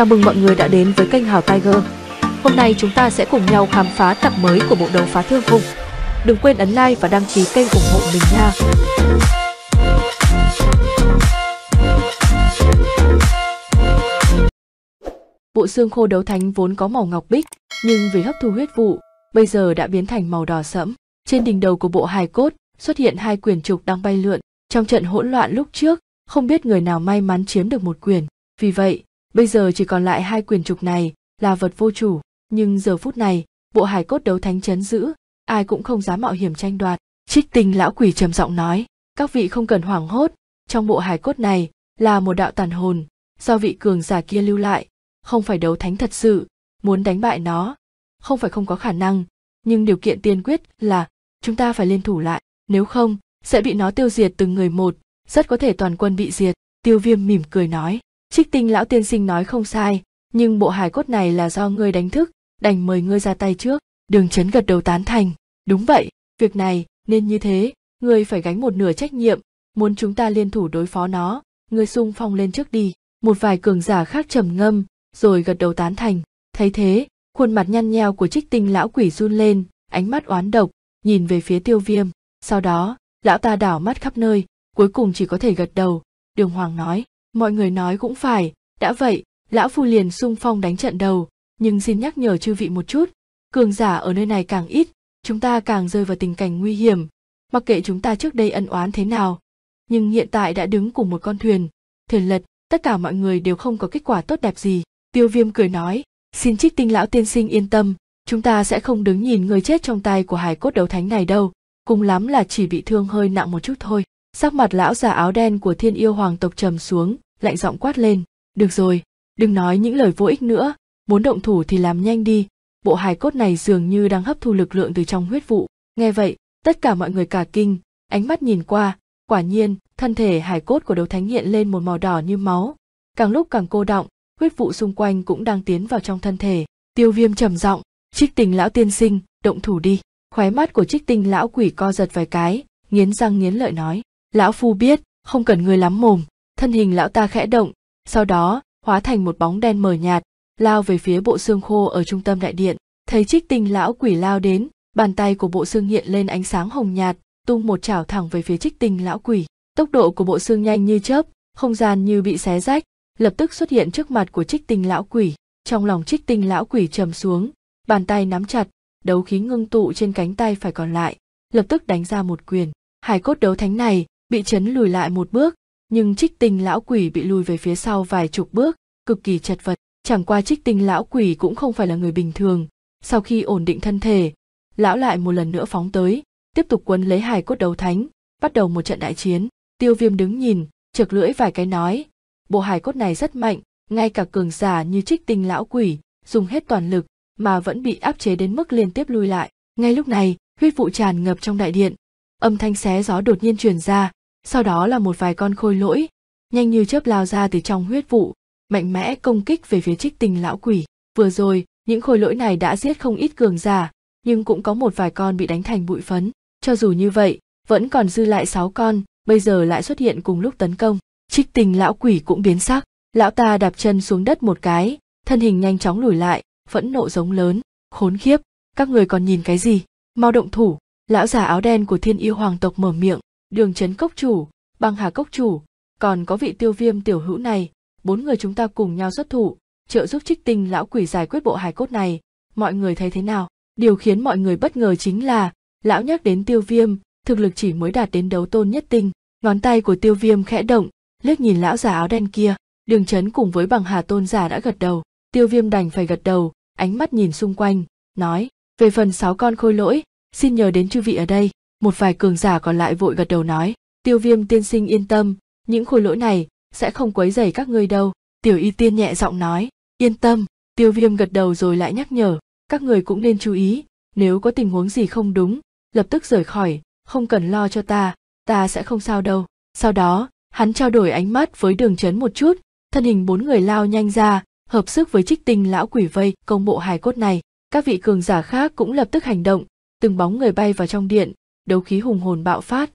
Chào mừng mọi người đã đến với kênh Hào Tiger. Hôm nay chúng ta sẽ cùng nhau khám phá tập mới của bộ đấu phá thương khung. Đừng quên ấn like và đăng ký kênh ủng hộ mình nha. Bộ xương khô đấu thánh vốn có màu ngọc bích, nhưng vì hấp thu huyết vụ, bây giờ đã biến thành màu đỏ sẫm. Trên đỉnh đầu của bộ hài cốt xuất hiện hai quyển trục đang bay lượn. Trong trận hỗn loạn lúc trước, không biết người nào may mắn chiếm được một quyển. Vì vậy, Bây giờ chỉ còn lại hai quyền trục này là vật vô chủ, nhưng giờ phút này, bộ hải cốt đấu thánh chấn giữ, ai cũng không dám mạo hiểm tranh đoạt. Trích tinh lão quỷ trầm giọng nói, các vị không cần hoảng hốt, trong bộ hải cốt này là một đạo tàn hồn, do vị cường giả kia lưu lại, không phải đấu thánh thật sự, muốn đánh bại nó, không phải không có khả năng, nhưng điều kiện tiên quyết là chúng ta phải liên thủ lại, nếu không sẽ bị nó tiêu diệt từng người một, rất có thể toàn quân bị diệt, tiêu viêm mỉm cười nói trích tinh lão tiên sinh nói không sai nhưng bộ hài cốt này là do ngươi đánh thức đành mời ngươi ra tay trước đường trấn gật đầu tán thành đúng vậy việc này nên như thế ngươi phải gánh một nửa trách nhiệm muốn chúng ta liên thủ đối phó nó ngươi sung phong lên trước đi một vài cường giả khác trầm ngâm rồi gật đầu tán thành thấy thế khuôn mặt nhăn nheo của trích tinh lão quỷ run lên ánh mắt oán độc nhìn về phía tiêu viêm sau đó lão ta đảo mắt khắp nơi cuối cùng chỉ có thể gật đầu đường hoàng nói mọi người nói cũng phải đã vậy lão phu liền sung phong đánh trận đầu nhưng xin nhắc nhở chư vị một chút cường giả ở nơi này càng ít chúng ta càng rơi vào tình cảnh nguy hiểm mặc kệ chúng ta trước đây ân oán thế nào nhưng hiện tại đã đứng cùng một con thuyền thuyền lật tất cả mọi người đều không có kết quả tốt đẹp gì tiêu viêm cười nói xin trích tinh lão tiên sinh yên tâm chúng ta sẽ không đứng nhìn người chết trong tay của hải cốt đấu thánh này đâu cùng lắm là chỉ bị thương hơi nặng một chút thôi sắc mặt lão già áo đen của thiên yêu hoàng tộc trầm xuống lạnh giọng quát lên được rồi đừng nói những lời vô ích nữa muốn động thủ thì làm nhanh đi bộ hài cốt này dường như đang hấp thu lực lượng từ trong huyết vụ nghe vậy tất cả mọi người cả kinh ánh mắt nhìn qua quả nhiên thân thể hài cốt của đấu thánh hiện lên một màu đỏ như máu càng lúc càng cô động huyết vụ xung quanh cũng đang tiến vào trong thân thể tiêu viêm trầm giọng trích tình lão tiên sinh động thủ đi khóe mắt của trích tinh lão quỷ co giật vài cái nghiến răng nghiến lợi nói lão phu biết không cần người lắm mồm thân hình lão ta khẽ động sau đó hóa thành một bóng đen mờ nhạt lao về phía bộ xương khô ở trung tâm đại điện thấy trích tinh lão quỷ lao đến bàn tay của bộ xương hiện lên ánh sáng hồng nhạt tung một chảo thẳng về phía trích tinh lão quỷ tốc độ của bộ xương nhanh như chớp không gian như bị xé rách lập tức xuất hiện trước mặt của trích tinh lão quỷ trong lòng trích tinh lão quỷ trầm xuống bàn tay nắm chặt đấu khí ngưng tụ trên cánh tay phải còn lại lập tức đánh ra một quyền hải cốt đấu thánh này bị chấn lùi lại một bước nhưng trích tinh lão quỷ bị lùi về phía sau vài chục bước cực kỳ chật vật chẳng qua trích tinh lão quỷ cũng không phải là người bình thường sau khi ổn định thân thể lão lại một lần nữa phóng tới tiếp tục quấn lấy hài cốt đấu thánh bắt đầu một trận đại chiến tiêu viêm đứng nhìn chực lưỡi vài cái nói bộ hài cốt này rất mạnh ngay cả cường giả như trích tinh lão quỷ dùng hết toàn lực mà vẫn bị áp chế đến mức liên tiếp lui lại ngay lúc này huyết vụ tràn ngập trong đại điện âm thanh xé gió đột nhiên truyền ra sau đó là một vài con khôi lỗi nhanh như chớp lao ra từ trong huyết vụ mạnh mẽ công kích về phía trích tình lão quỷ vừa rồi những khôi lỗi này đã giết không ít cường giả nhưng cũng có một vài con bị đánh thành bụi phấn cho dù như vậy vẫn còn dư lại sáu con bây giờ lại xuất hiện cùng lúc tấn công trích tình lão quỷ cũng biến sắc lão ta đạp chân xuống đất một cái thân hình nhanh chóng lùi lại phẫn nộ giống lớn khốn khiếp các người còn nhìn cái gì mau động thủ lão già áo đen của thiên yêu hoàng tộc mở miệng đường chấn cốc chủ băng hà cốc chủ còn có vị tiêu viêm tiểu hữu này bốn người chúng ta cùng nhau xuất thủ trợ giúp trích tinh lão quỷ giải quyết bộ hài cốt này mọi người thấy thế nào điều khiến mọi người bất ngờ chính là lão nhắc đến tiêu viêm thực lực chỉ mới đạt đến đấu tôn nhất tinh ngón tay của tiêu viêm khẽ động liếc nhìn lão già áo đen kia đường chấn cùng với bằng hà tôn giả đã gật đầu tiêu viêm đành phải gật đầu ánh mắt nhìn xung quanh nói về phần sáu con khôi lỗi xin nhờ đến chư vị ở đây một vài cường giả còn lại vội gật đầu nói tiêu viêm tiên sinh yên tâm những khối lỗi này sẽ không quấy rầy các ngươi đâu tiểu y tiên nhẹ giọng nói yên tâm tiêu viêm gật đầu rồi lại nhắc nhở các người cũng nên chú ý nếu có tình huống gì không đúng lập tức rời khỏi không cần lo cho ta ta sẽ không sao đâu sau đó hắn trao đổi ánh mắt với đường trấn một chút thân hình bốn người lao nhanh ra hợp sức với trích tinh lão quỷ vây công bộ hài cốt này các vị cường giả khác cũng lập tức hành động từng bóng người bay vào trong điện đấu khí hùng hồn bạo phát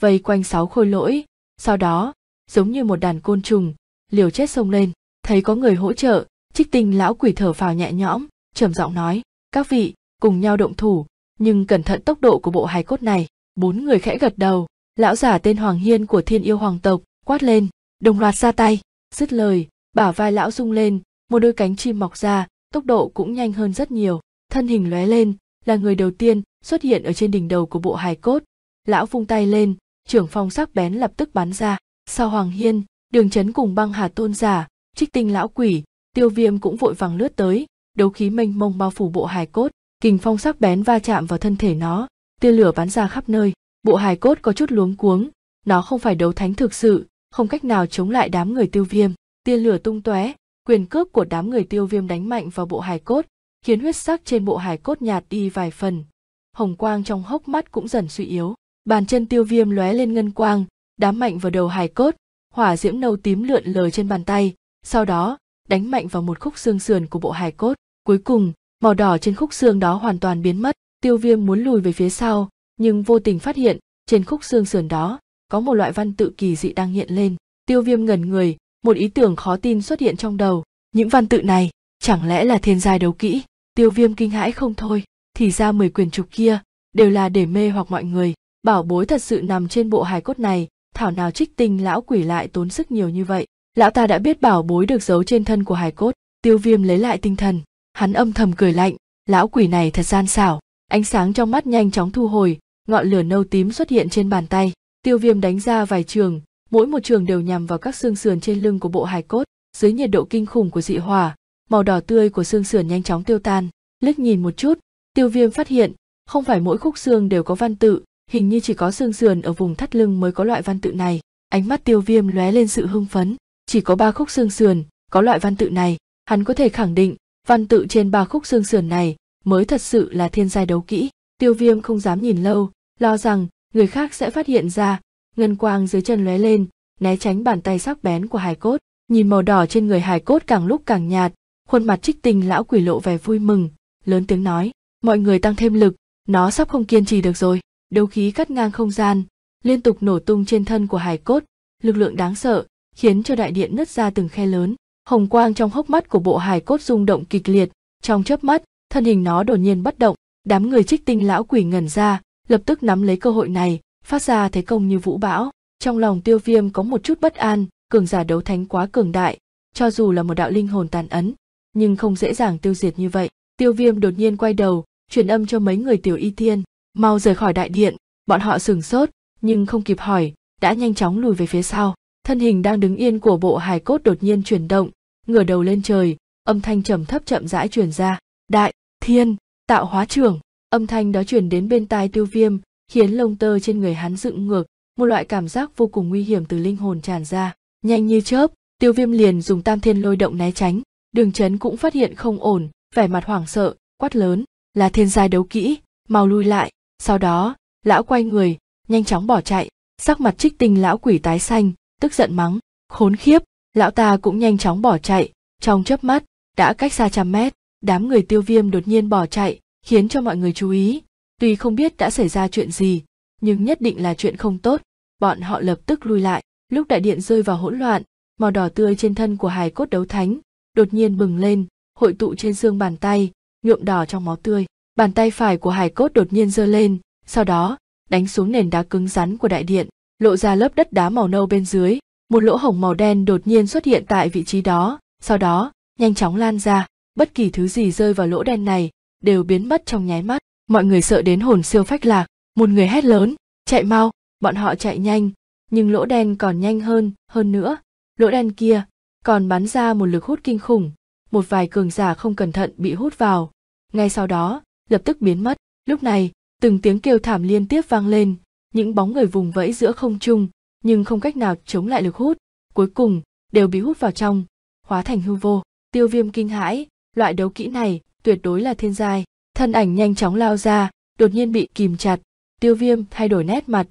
vây quanh sáu khôi lỗi sau đó giống như một đàn côn trùng liều chết xông lên thấy có người hỗ trợ trích tinh lão quỷ thở phào nhẹ nhõm trầm giọng nói các vị cùng nhau động thủ nhưng cẩn thận tốc độ của bộ hài cốt này bốn người khẽ gật đầu lão giả tên hoàng hiên của thiên yêu hoàng tộc quát lên đồng loạt ra tay dứt lời bả vai lão rung lên một đôi cánh chim mọc ra tốc độ cũng nhanh hơn rất nhiều thân hình lóe lên là người đầu tiên xuất hiện ở trên đỉnh đầu của bộ hài cốt lão vung tay lên trưởng phong sắc bén lập tức bắn ra sau hoàng hiên đường chấn cùng băng hà tôn giả trích tinh lão quỷ tiêu viêm cũng vội vàng lướt tới đấu khí mênh mông bao phủ bộ hài cốt kình phong sắc bén va chạm vào thân thể nó tia lửa bắn ra khắp nơi bộ hài cốt có chút luống cuống nó không phải đấu thánh thực sự không cách nào chống lại đám người tiêu viêm tia lửa tung tóe quyền cước của đám người tiêu viêm đánh mạnh vào bộ hài cốt khiến huyết sắc trên bộ hài cốt nhạt đi vài phần hồng quang trong hốc mắt cũng dần suy yếu bàn chân tiêu viêm lóe lên ngân quang đám mạnh vào đầu hài cốt hỏa diễm nâu tím lượn lờ trên bàn tay sau đó đánh mạnh vào một khúc xương sườn của bộ hài cốt cuối cùng màu đỏ trên khúc xương đó hoàn toàn biến mất tiêu viêm muốn lùi về phía sau nhưng vô tình phát hiện trên khúc xương sườn đó có một loại văn tự kỳ dị đang hiện lên tiêu viêm ngẩn người một ý tưởng khó tin xuất hiện trong đầu những văn tự này chẳng lẽ là thiên giai đấu kỹ tiêu viêm kinh hãi không thôi thì ra mười quyền trục kia đều là để mê hoặc mọi người bảo bối thật sự nằm trên bộ hài cốt này thảo nào trích tinh lão quỷ lại tốn sức nhiều như vậy lão ta đã biết bảo bối được giấu trên thân của hài cốt tiêu viêm lấy lại tinh thần hắn âm thầm cười lạnh lão quỷ này thật gian xảo ánh sáng trong mắt nhanh chóng thu hồi ngọn lửa nâu tím xuất hiện trên bàn tay tiêu viêm đánh ra vài trường mỗi một trường đều nhằm vào các xương sườn trên lưng của bộ hài cốt dưới nhiệt độ kinh khủng của dị hỏa màu đỏ tươi của xương sườn nhanh chóng tiêu tan liếc nhìn một chút Tiêu viêm phát hiện, không phải mỗi khúc xương đều có văn tự, hình như chỉ có xương sườn ở vùng thắt lưng mới có loại văn tự này. Ánh mắt tiêu viêm lóe lên sự hưng phấn, chỉ có ba khúc xương sườn, có loại văn tự này, hắn có thể khẳng định, văn tự trên ba khúc xương sườn này mới thật sự là thiên giai đấu kỹ. Tiêu viêm không dám nhìn lâu, lo rằng người khác sẽ phát hiện ra, ngân quang dưới chân lóe lên, né tránh bàn tay sắc bén của Hải cốt, nhìn màu đỏ trên người Hải cốt càng lúc càng nhạt, khuôn mặt trích tình lão quỷ lộ vẻ vui mừng, lớn tiếng nói mọi người tăng thêm lực nó sắp không kiên trì được rồi đấu khí cắt ngang không gian liên tục nổ tung trên thân của hải cốt lực lượng đáng sợ khiến cho đại điện nứt ra từng khe lớn hồng quang trong hốc mắt của bộ hải cốt rung động kịch liệt trong chớp mắt thân hình nó đột nhiên bất động đám người trích tinh lão quỷ ngẩn ra lập tức nắm lấy cơ hội này phát ra thế công như vũ bão trong lòng tiêu viêm có một chút bất an cường giả đấu thánh quá cường đại cho dù là một đạo linh hồn tàn ấn nhưng không dễ dàng tiêu diệt như vậy tiêu viêm đột nhiên quay đầu truyền âm cho mấy người tiểu y thiên mau rời khỏi đại điện bọn họ sửng sốt nhưng không kịp hỏi đã nhanh chóng lùi về phía sau thân hình đang đứng yên của bộ hài cốt đột nhiên chuyển động ngửa đầu lên trời âm thanh trầm thấp chậm rãi truyền ra đại thiên tạo hóa trưởng âm thanh đó truyền đến bên tai tiêu viêm khiến lông tơ trên người hắn dựng ngược một loại cảm giác vô cùng nguy hiểm từ linh hồn tràn ra nhanh như chớp tiêu viêm liền dùng tam thiên lôi động né tránh đường trấn cũng phát hiện không ổn vẻ mặt hoảng sợ quát lớn là thiên giai đấu kỹ mau lui lại sau đó lão quay người nhanh chóng bỏ chạy sắc mặt trích tinh lão quỷ tái xanh tức giận mắng khốn khiếp lão ta cũng nhanh chóng bỏ chạy trong chớp mắt đã cách xa trăm mét đám người tiêu viêm đột nhiên bỏ chạy khiến cho mọi người chú ý tuy không biết đã xảy ra chuyện gì nhưng nhất định là chuyện không tốt bọn họ lập tức lui lại lúc đại điện rơi vào hỗn loạn màu đỏ tươi trên thân của hài cốt đấu thánh đột nhiên bừng lên hội tụ trên xương bàn tay nhuộm đỏ trong máu tươi bàn tay phải của hải cốt đột nhiên giơ lên sau đó đánh xuống nền đá cứng rắn của đại điện lộ ra lớp đất đá màu nâu bên dưới một lỗ hổng màu đen đột nhiên xuất hiện tại vị trí đó sau đó nhanh chóng lan ra bất kỳ thứ gì rơi vào lỗ đen này đều biến mất trong nháy mắt mọi người sợ đến hồn siêu phách lạc một người hét lớn chạy mau bọn họ chạy nhanh nhưng lỗ đen còn nhanh hơn hơn nữa lỗ đen kia còn bắn ra một lực hút kinh khủng một vài cường giả không cẩn thận bị hút vào ngay sau đó lập tức biến mất lúc này từng tiếng kêu thảm liên tiếp vang lên những bóng người vùng vẫy giữa không trung nhưng không cách nào chống lại lực hút cuối cùng đều bị hút vào trong hóa thành hư vô tiêu viêm kinh hãi loại đấu kỹ này tuyệt đối là thiên giai thân ảnh nhanh chóng lao ra đột nhiên bị kìm chặt tiêu viêm thay đổi nét mặt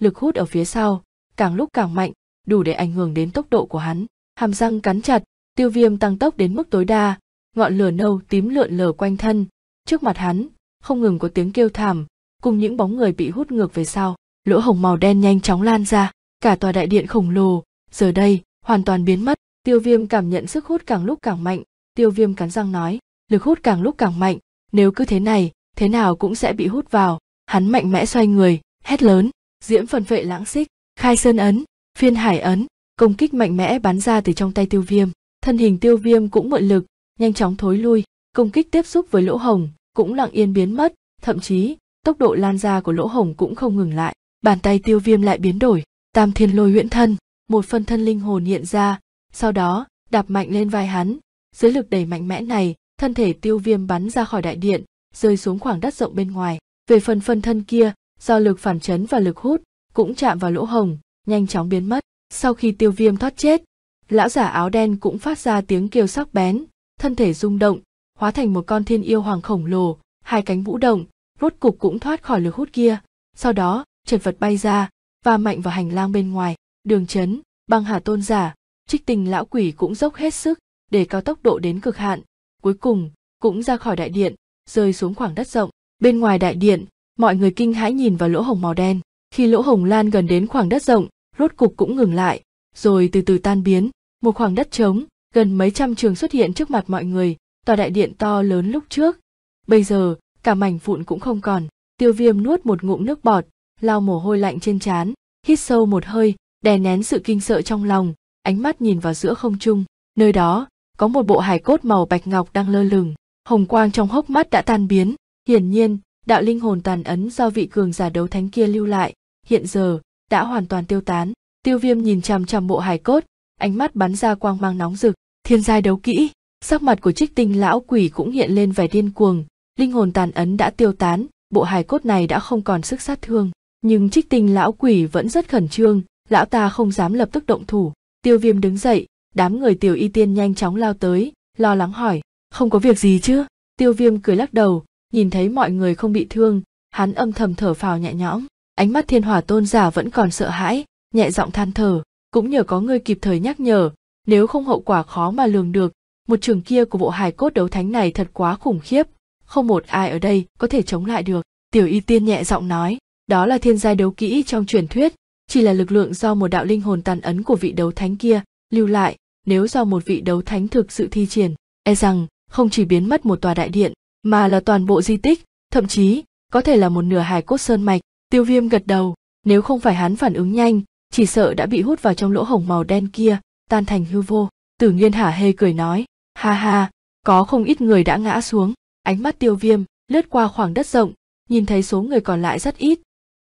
lực hút ở phía sau càng lúc càng mạnh đủ để ảnh hưởng đến tốc độ của hắn hàm răng cắn chặt tiêu viêm tăng tốc đến mức tối đa ngọn lửa nâu tím lượn lờ quanh thân trước mặt hắn không ngừng có tiếng kêu thảm cùng những bóng người bị hút ngược về sau lỗ hồng màu đen nhanh chóng lan ra cả tòa đại điện khổng lồ giờ đây hoàn toàn biến mất tiêu viêm cảm nhận sức hút càng lúc càng mạnh tiêu viêm cắn răng nói lực hút càng lúc càng mạnh nếu cứ thế này thế nào cũng sẽ bị hút vào hắn mạnh mẽ xoay người hét lớn diễm phần vệ lãng xích khai sơn ấn phiên hải ấn công kích mạnh mẽ bắn ra từ trong tay tiêu viêm thân hình tiêu viêm cũng mượn lực nhanh chóng thối lui công kích tiếp xúc với lỗ hồng cũng lặng yên biến mất thậm chí tốc độ lan ra của lỗ hồng cũng không ngừng lại bàn tay tiêu viêm lại biến đổi tam thiên lôi huyễn thân một phân thân linh hồn hiện ra sau đó đạp mạnh lên vai hắn dưới lực đẩy mạnh mẽ này thân thể tiêu viêm bắn ra khỏi đại điện rơi xuống khoảng đất rộng bên ngoài về phần phân thân kia do lực phản chấn và lực hút cũng chạm vào lỗ hồng nhanh chóng biến mất sau khi tiêu viêm thoát chết lão giả áo đen cũng phát ra tiếng kêu sắc bén thân thể rung động hóa thành một con thiên yêu hoàng khổng lồ hai cánh vũ động rốt cục cũng thoát khỏi lực hút kia sau đó chật vật bay ra và mạnh vào hành lang bên ngoài đường chấn băng hà tôn giả trích tình lão quỷ cũng dốc hết sức để cao tốc độ đến cực hạn cuối cùng cũng ra khỏi đại điện rơi xuống khoảng đất rộng bên ngoài đại điện mọi người kinh hãi nhìn vào lỗ hồng màu đen khi lỗ hồng lan gần đến khoảng đất rộng rốt cục cũng ngừng lại rồi từ từ tan biến một khoảng đất trống gần mấy trăm trường xuất hiện trước mặt mọi người tòa đại điện to lớn lúc trước bây giờ cả mảnh vụn cũng không còn tiêu viêm nuốt một ngụm nước bọt lau mồ hôi lạnh trên trán hít sâu một hơi đè nén sự kinh sợ trong lòng ánh mắt nhìn vào giữa không trung nơi đó có một bộ hài cốt màu bạch ngọc đang lơ lửng hồng quang trong hốc mắt đã tan biến hiển nhiên đạo linh hồn tàn ấn do vị cường giả đấu thánh kia lưu lại hiện giờ đã hoàn toàn tiêu tán tiêu viêm nhìn chằm chằm bộ hài cốt ánh mắt bắn ra quang mang nóng rực thiên giai đấu kỹ sắc mặt của trích tinh lão quỷ cũng hiện lên vẻ điên cuồng linh hồn tàn ấn đã tiêu tán bộ hài cốt này đã không còn sức sát thương nhưng trích tinh lão quỷ vẫn rất khẩn trương lão ta không dám lập tức động thủ tiêu viêm đứng dậy đám người tiểu y tiên nhanh chóng lao tới lo lắng hỏi không có việc gì chứ tiêu viêm cười lắc đầu nhìn thấy mọi người không bị thương hắn âm thầm thở phào nhẹ nhõm ánh mắt thiên hỏa tôn giả vẫn còn sợ hãi nhẹ giọng than thở cũng nhờ có ngươi kịp thời nhắc nhở nếu không hậu quả khó mà lường được một trường kia của bộ hài cốt đấu thánh này thật quá khủng khiếp không một ai ở đây có thể chống lại được tiểu y tiên nhẹ giọng nói đó là thiên gia đấu kỹ trong truyền thuyết chỉ là lực lượng do một đạo linh hồn tàn ấn của vị đấu thánh kia lưu lại nếu do một vị đấu thánh thực sự thi triển e rằng không chỉ biến mất một tòa đại điện mà là toàn bộ di tích thậm chí có thể là một nửa hài cốt sơn mạch tiêu viêm gật đầu nếu không phải hắn phản ứng nhanh chỉ sợ đã bị hút vào trong lỗ hổng màu đen kia tan thành hư vô tử nghiên hả hê cười nói ha ha có không ít người đã ngã xuống ánh mắt tiêu viêm lướt qua khoảng đất rộng nhìn thấy số người còn lại rất ít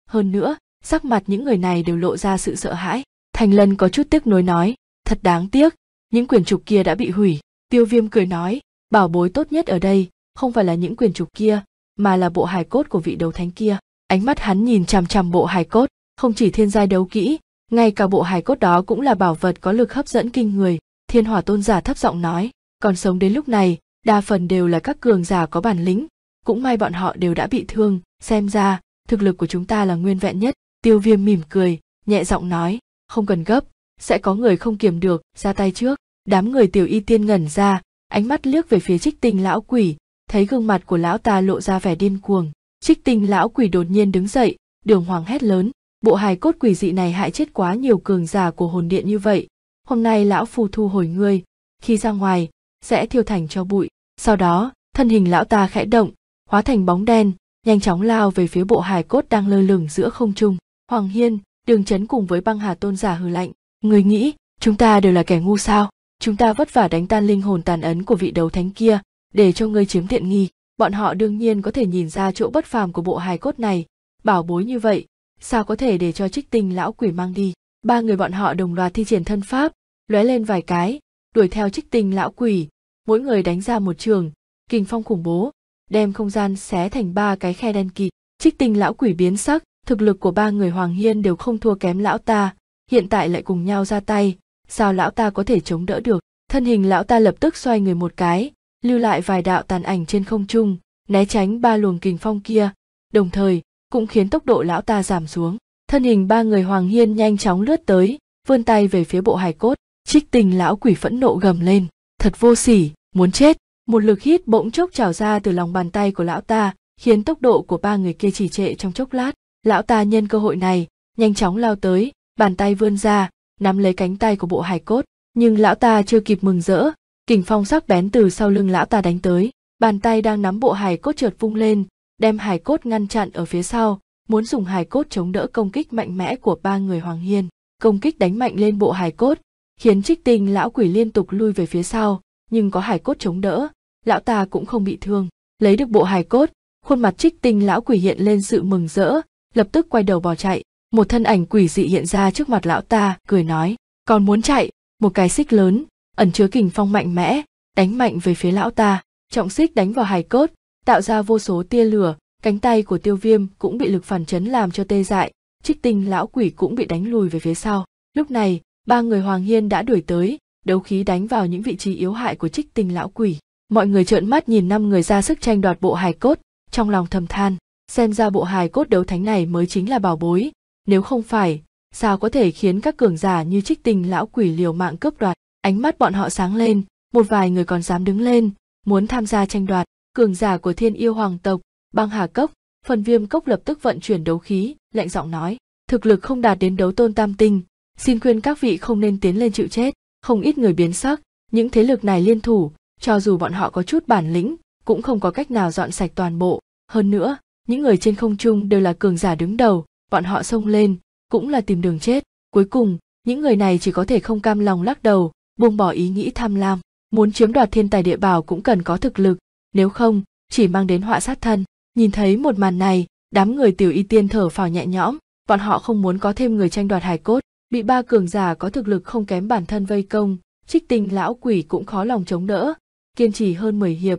hơn nữa sắc mặt những người này đều lộ ra sự sợ hãi thành lân có chút tiếc nuối nói thật đáng tiếc những quyển trục kia đã bị hủy tiêu viêm cười nói bảo bối tốt nhất ở đây không phải là những quyển trục kia mà là bộ hài cốt của vị đấu thánh kia ánh mắt hắn nhìn chằm chằm bộ hài cốt không chỉ thiên giai đấu kỹ ngay cả bộ hài cốt đó cũng là bảo vật có lực hấp dẫn kinh người thiên hỏa tôn giả thấp giọng nói còn sống đến lúc này đa phần đều là các cường giả có bản lĩnh cũng may bọn họ đều đã bị thương xem ra thực lực của chúng ta là nguyên vẹn nhất tiêu viêm mỉm cười nhẹ giọng nói không cần gấp sẽ có người không kiềm được ra tay trước đám người tiểu y tiên ngẩn ra ánh mắt liếc về phía trích tinh lão quỷ thấy gương mặt của lão ta lộ ra vẻ điên cuồng trích tinh lão quỷ đột nhiên đứng dậy đường hoàng hét lớn bộ hài cốt quỷ dị này hại chết quá nhiều cường giả của hồn điện như vậy hôm nay lão phù thu hồi ngươi khi ra ngoài sẽ thiêu thành cho bụi sau đó thân hình lão ta khẽ động hóa thành bóng đen nhanh chóng lao về phía bộ hài cốt đang lơ lửng giữa không trung hoàng hiên đường trấn cùng với băng hà tôn giả hừ lạnh người nghĩ chúng ta đều là kẻ ngu sao chúng ta vất vả đánh tan linh hồn tàn ấn của vị đấu thánh kia để cho ngươi chiếm tiện nghi bọn họ đương nhiên có thể nhìn ra chỗ bất phàm của bộ hài cốt này bảo bối như vậy sao có thể để cho trích tinh lão quỷ mang đi ba người bọn họ đồng loạt thi triển thân pháp lóe lên vài cái đuổi theo trích tinh lão quỷ mỗi người đánh ra một trường kình phong khủng bố đem không gian xé thành ba cái khe đen kịt trích tinh lão quỷ biến sắc thực lực của ba người hoàng hiên đều không thua kém lão ta hiện tại lại cùng nhau ra tay sao lão ta có thể chống đỡ được thân hình lão ta lập tức xoay người một cái lưu lại vài đạo tàn ảnh trên không trung né tránh ba luồng kình phong kia đồng thời cũng khiến tốc độ lão ta giảm xuống thân hình ba người hoàng hiên nhanh chóng lướt tới vươn tay về phía bộ hài cốt trích tình lão quỷ phẫn nộ gầm lên thật vô sỉ muốn chết một lực hít bỗng chốc trào ra từ lòng bàn tay của lão ta khiến tốc độ của ba người kia trì trệ trong chốc lát lão ta nhân cơ hội này nhanh chóng lao tới bàn tay vươn ra nắm lấy cánh tay của bộ hài cốt nhưng lão ta chưa kịp mừng rỡ kình phong sắc bén từ sau lưng lão ta đánh tới bàn tay đang nắm bộ hài cốt trượt vung lên đem hài cốt ngăn chặn ở phía sau, muốn dùng hài cốt chống đỡ công kích mạnh mẽ của ba người Hoàng Hiên. Công kích đánh mạnh lên bộ hài cốt, khiến trích tinh lão quỷ liên tục lui về phía sau, nhưng có hài cốt chống đỡ, lão ta cũng không bị thương. Lấy được bộ hài cốt, khuôn mặt trích tinh lão quỷ hiện lên sự mừng rỡ, lập tức quay đầu bỏ chạy. Một thân ảnh quỷ dị hiện ra trước mặt lão ta, cười nói, còn muốn chạy, một cái xích lớn, ẩn chứa kình phong mạnh mẽ, đánh mạnh về phía lão ta, trọng xích đánh vào hài cốt, tạo ra vô số tia lửa cánh tay của tiêu viêm cũng bị lực phản chấn làm cho tê dại trích tinh lão quỷ cũng bị đánh lùi về phía sau lúc này ba người hoàng hiên đã đuổi tới đấu khí đánh vào những vị trí yếu hại của trích tinh lão quỷ mọi người trợn mắt nhìn năm người ra sức tranh đoạt bộ hài cốt trong lòng thầm than xem ra bộ hài cốt đấu thánh này mới chính là bảo bối nếu không phải sao có thể khiến các cường giả như trích tinh lão quỷ liều mạng cướp đoạt ánh mắt bọn họ sáng lên một vài người còn dám đứng lên muốn tham gia tranh đoạt cường giả của thiên yêu hoàng tộc băng hà cốc phần viêm cốc lập tức vận chuyển đấu khí lạnh giọng nói thực lực không đạt đến đấu tôn tam tinh xin khuyên các vị không nên tiến lên chịu chết không ít người biến sắc những thế lực này liên thủ cho dù bọn họ có chút bản lĩnh cũng không có cách nào dọn sạch toàn bộ hơn nữa những người trên không trung đều là cường giả đứng đầu bọn họ xông lên cũng là tìm đường chết cuối cùng những người này chỉ có thể không cam lòng lắc đầu buông bỏ ý nghĩ tham lam muốn chiếm đoạt thiên tài địa bảo cũng cần có thực lực nếu không chỉ mang đến họa sát thân nhìn thấy một màn này đám người tiểu y tiên thở phào nhẹ nhõm bọn họ không muốn có thêm người tranh đoạt hài cốt bị ba cường giả có thực lực không kém bản thân vây công trích tình lão quỷ cũng khó lòng chống đỡ kiên trì hơn mười hiệp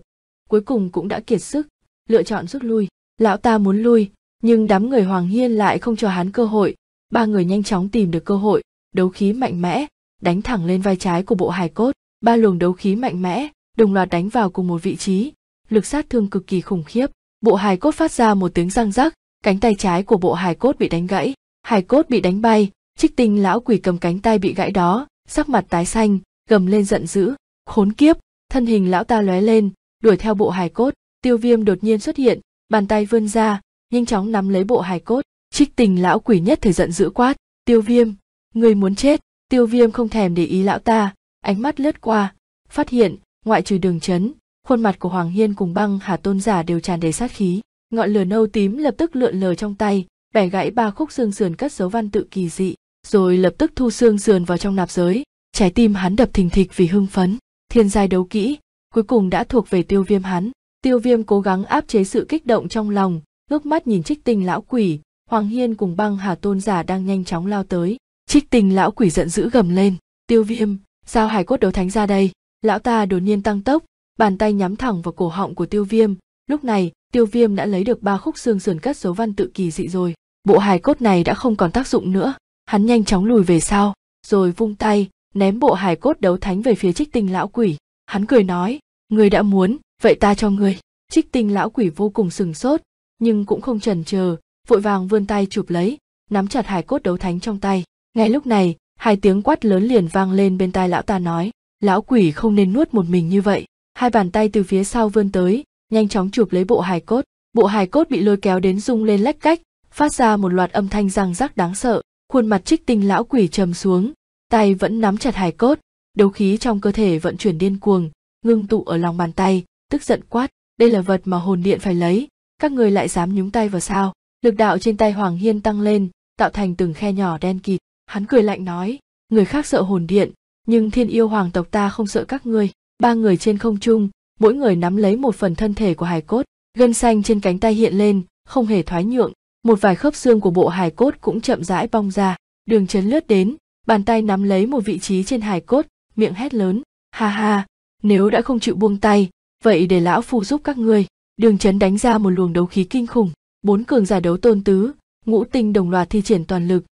cuối cùng cũng đã kiệt sức lựa chọn rút lui lão ta muốn lui nhưng đám người hoàng hiên lại không cho hắn cơ hội ba người nhanh chóng tìm được cơ hội đấu khí mạnh mẽ đánh thẳng lên vai trái của bộ hài cốt ba luồng đấu khí mạnh mẽ đồng loạt đánh vào cùng một vị trí lực sát thương cực kỳ khủng khiếp. Bộ hài cốt phát ra một tiếng răng rắc, cánh tay trái của bộ hài cốt bị đánh gãy, hài cốt bị đánh bay, trích tinh lão quỷ cầm cánh tay bị gãy đó, sắc mặt tái xanh, gầm lên giận dữ, khốn kiếp, thân hình lão ta lóe lên, đuổi theo bộ hài cốt, tiêu viêm đột nhiên xuất hiện, bàn tay vươn ra, nhanh chóng nắm lấy bộ hài cốt, trích tình lão quỷ nhất thời giận dữ quát, tiêu viêm, người muốn chết, tiêu viêm không thèm để ý lão ta, ánh mắt lướt qua, phát hiện, ngoại trừ đường chấn, khuôn mặt của hoàng hiên cùng băng hà tôn giả đều tràn đầy sát khí ngọn lửa nâu tím lập tức lượn lờ trong tay bẻ gãy ba khúc xương sườn cất dấu văn tự kỳ dị rồi lập tức thu xương sườn vào trong nạp giới trái tim hắn đập thình thịch vì hưng phấn thiên giai đấu kỹ cuối cùng đã thuộc về tiêu viêm hắn tiêu viêm cố gắng áp chế sự kích động trong lòng ngước mắt nhìn trích tinh lão quỷ hoàng hiên cùng băng hà tôn giả đang nhanh chóng lao tới trích tinh lão quỷ giận dữ gầm lên tiêu viêm sao hải cốt đấu thánh ra đây lão ta đột nhiên tăng tốc bàn tay nhắm thẳng vào cổ họng của tiêu viêm lúc này tiêu viêm đã lấy được ba khúc xương sườn cất dấu văn tự kỳ dị rồi bộ hài cốt này đã không còn tác dụng nữa hắn nhanh chóng lùi về sau rồi vung tay ném bộ hài cốt đấu thánh về phía trích tinh lão quỷ hắn cười nói người đã muốn vậy ta cho người trích tinh lão quỷ vô cùng sừng sốt nhưng cũng không chần chờ vội vàng vươn tay chụp lấy nắm chặt hài cốt đấu thánh trong tay ngay lúc này hai tiếng quát lớn liền vang lên bên tai lão ta nói lão quỷ không nên nuốt một mình như vậy hai bàn tay từ phía sau vươn tới nhanh chóng chụp lấy bộ hài cốt bộ hài cốt bị lôi kéo đến rung lên lách cách phát ra một loạt âm thanh răng rắc đáng sợ khuôn mặt trích tinh lão quỷ trầm xuống tay vẫn nắm chặt hài cốt đấu khí trong cơ thể vận chuyển điên cuồng ngưng tụ ở lòng bàn tay tức giận quát đây là vật mà hồn điện phải lấy các người lại dám nhúng tay vào sao lực đạo trên tay hoàng hiên tăng lên tạo thành từng khe nhỏ đen kịt hắn cười lạnh nói người khác sợ hồn điện nhưng thiên yêu hoàng tộc ta không sợ các ngươi ba người trên không trung mỗi người nắm lấy một phần thân thể của hài cốt gân xanh trên cánh tay hiện lên không hề thoái nhượng một vài khớp xương của bộ hài cốt cũng chậm rãi bong ra đường chấn lướt đến bàn tay nắm lấy một vị trí trên hài cốt miệng hét lớn ha ha nếu đã không chịu buông tay vậy để lão phu giúp các ngươi đường chấn đánh ra một luồng đấu khí kinh khủng bốn cường giả đấu tôn tứ ngũ tinh đồng loạt thi triển toàn lực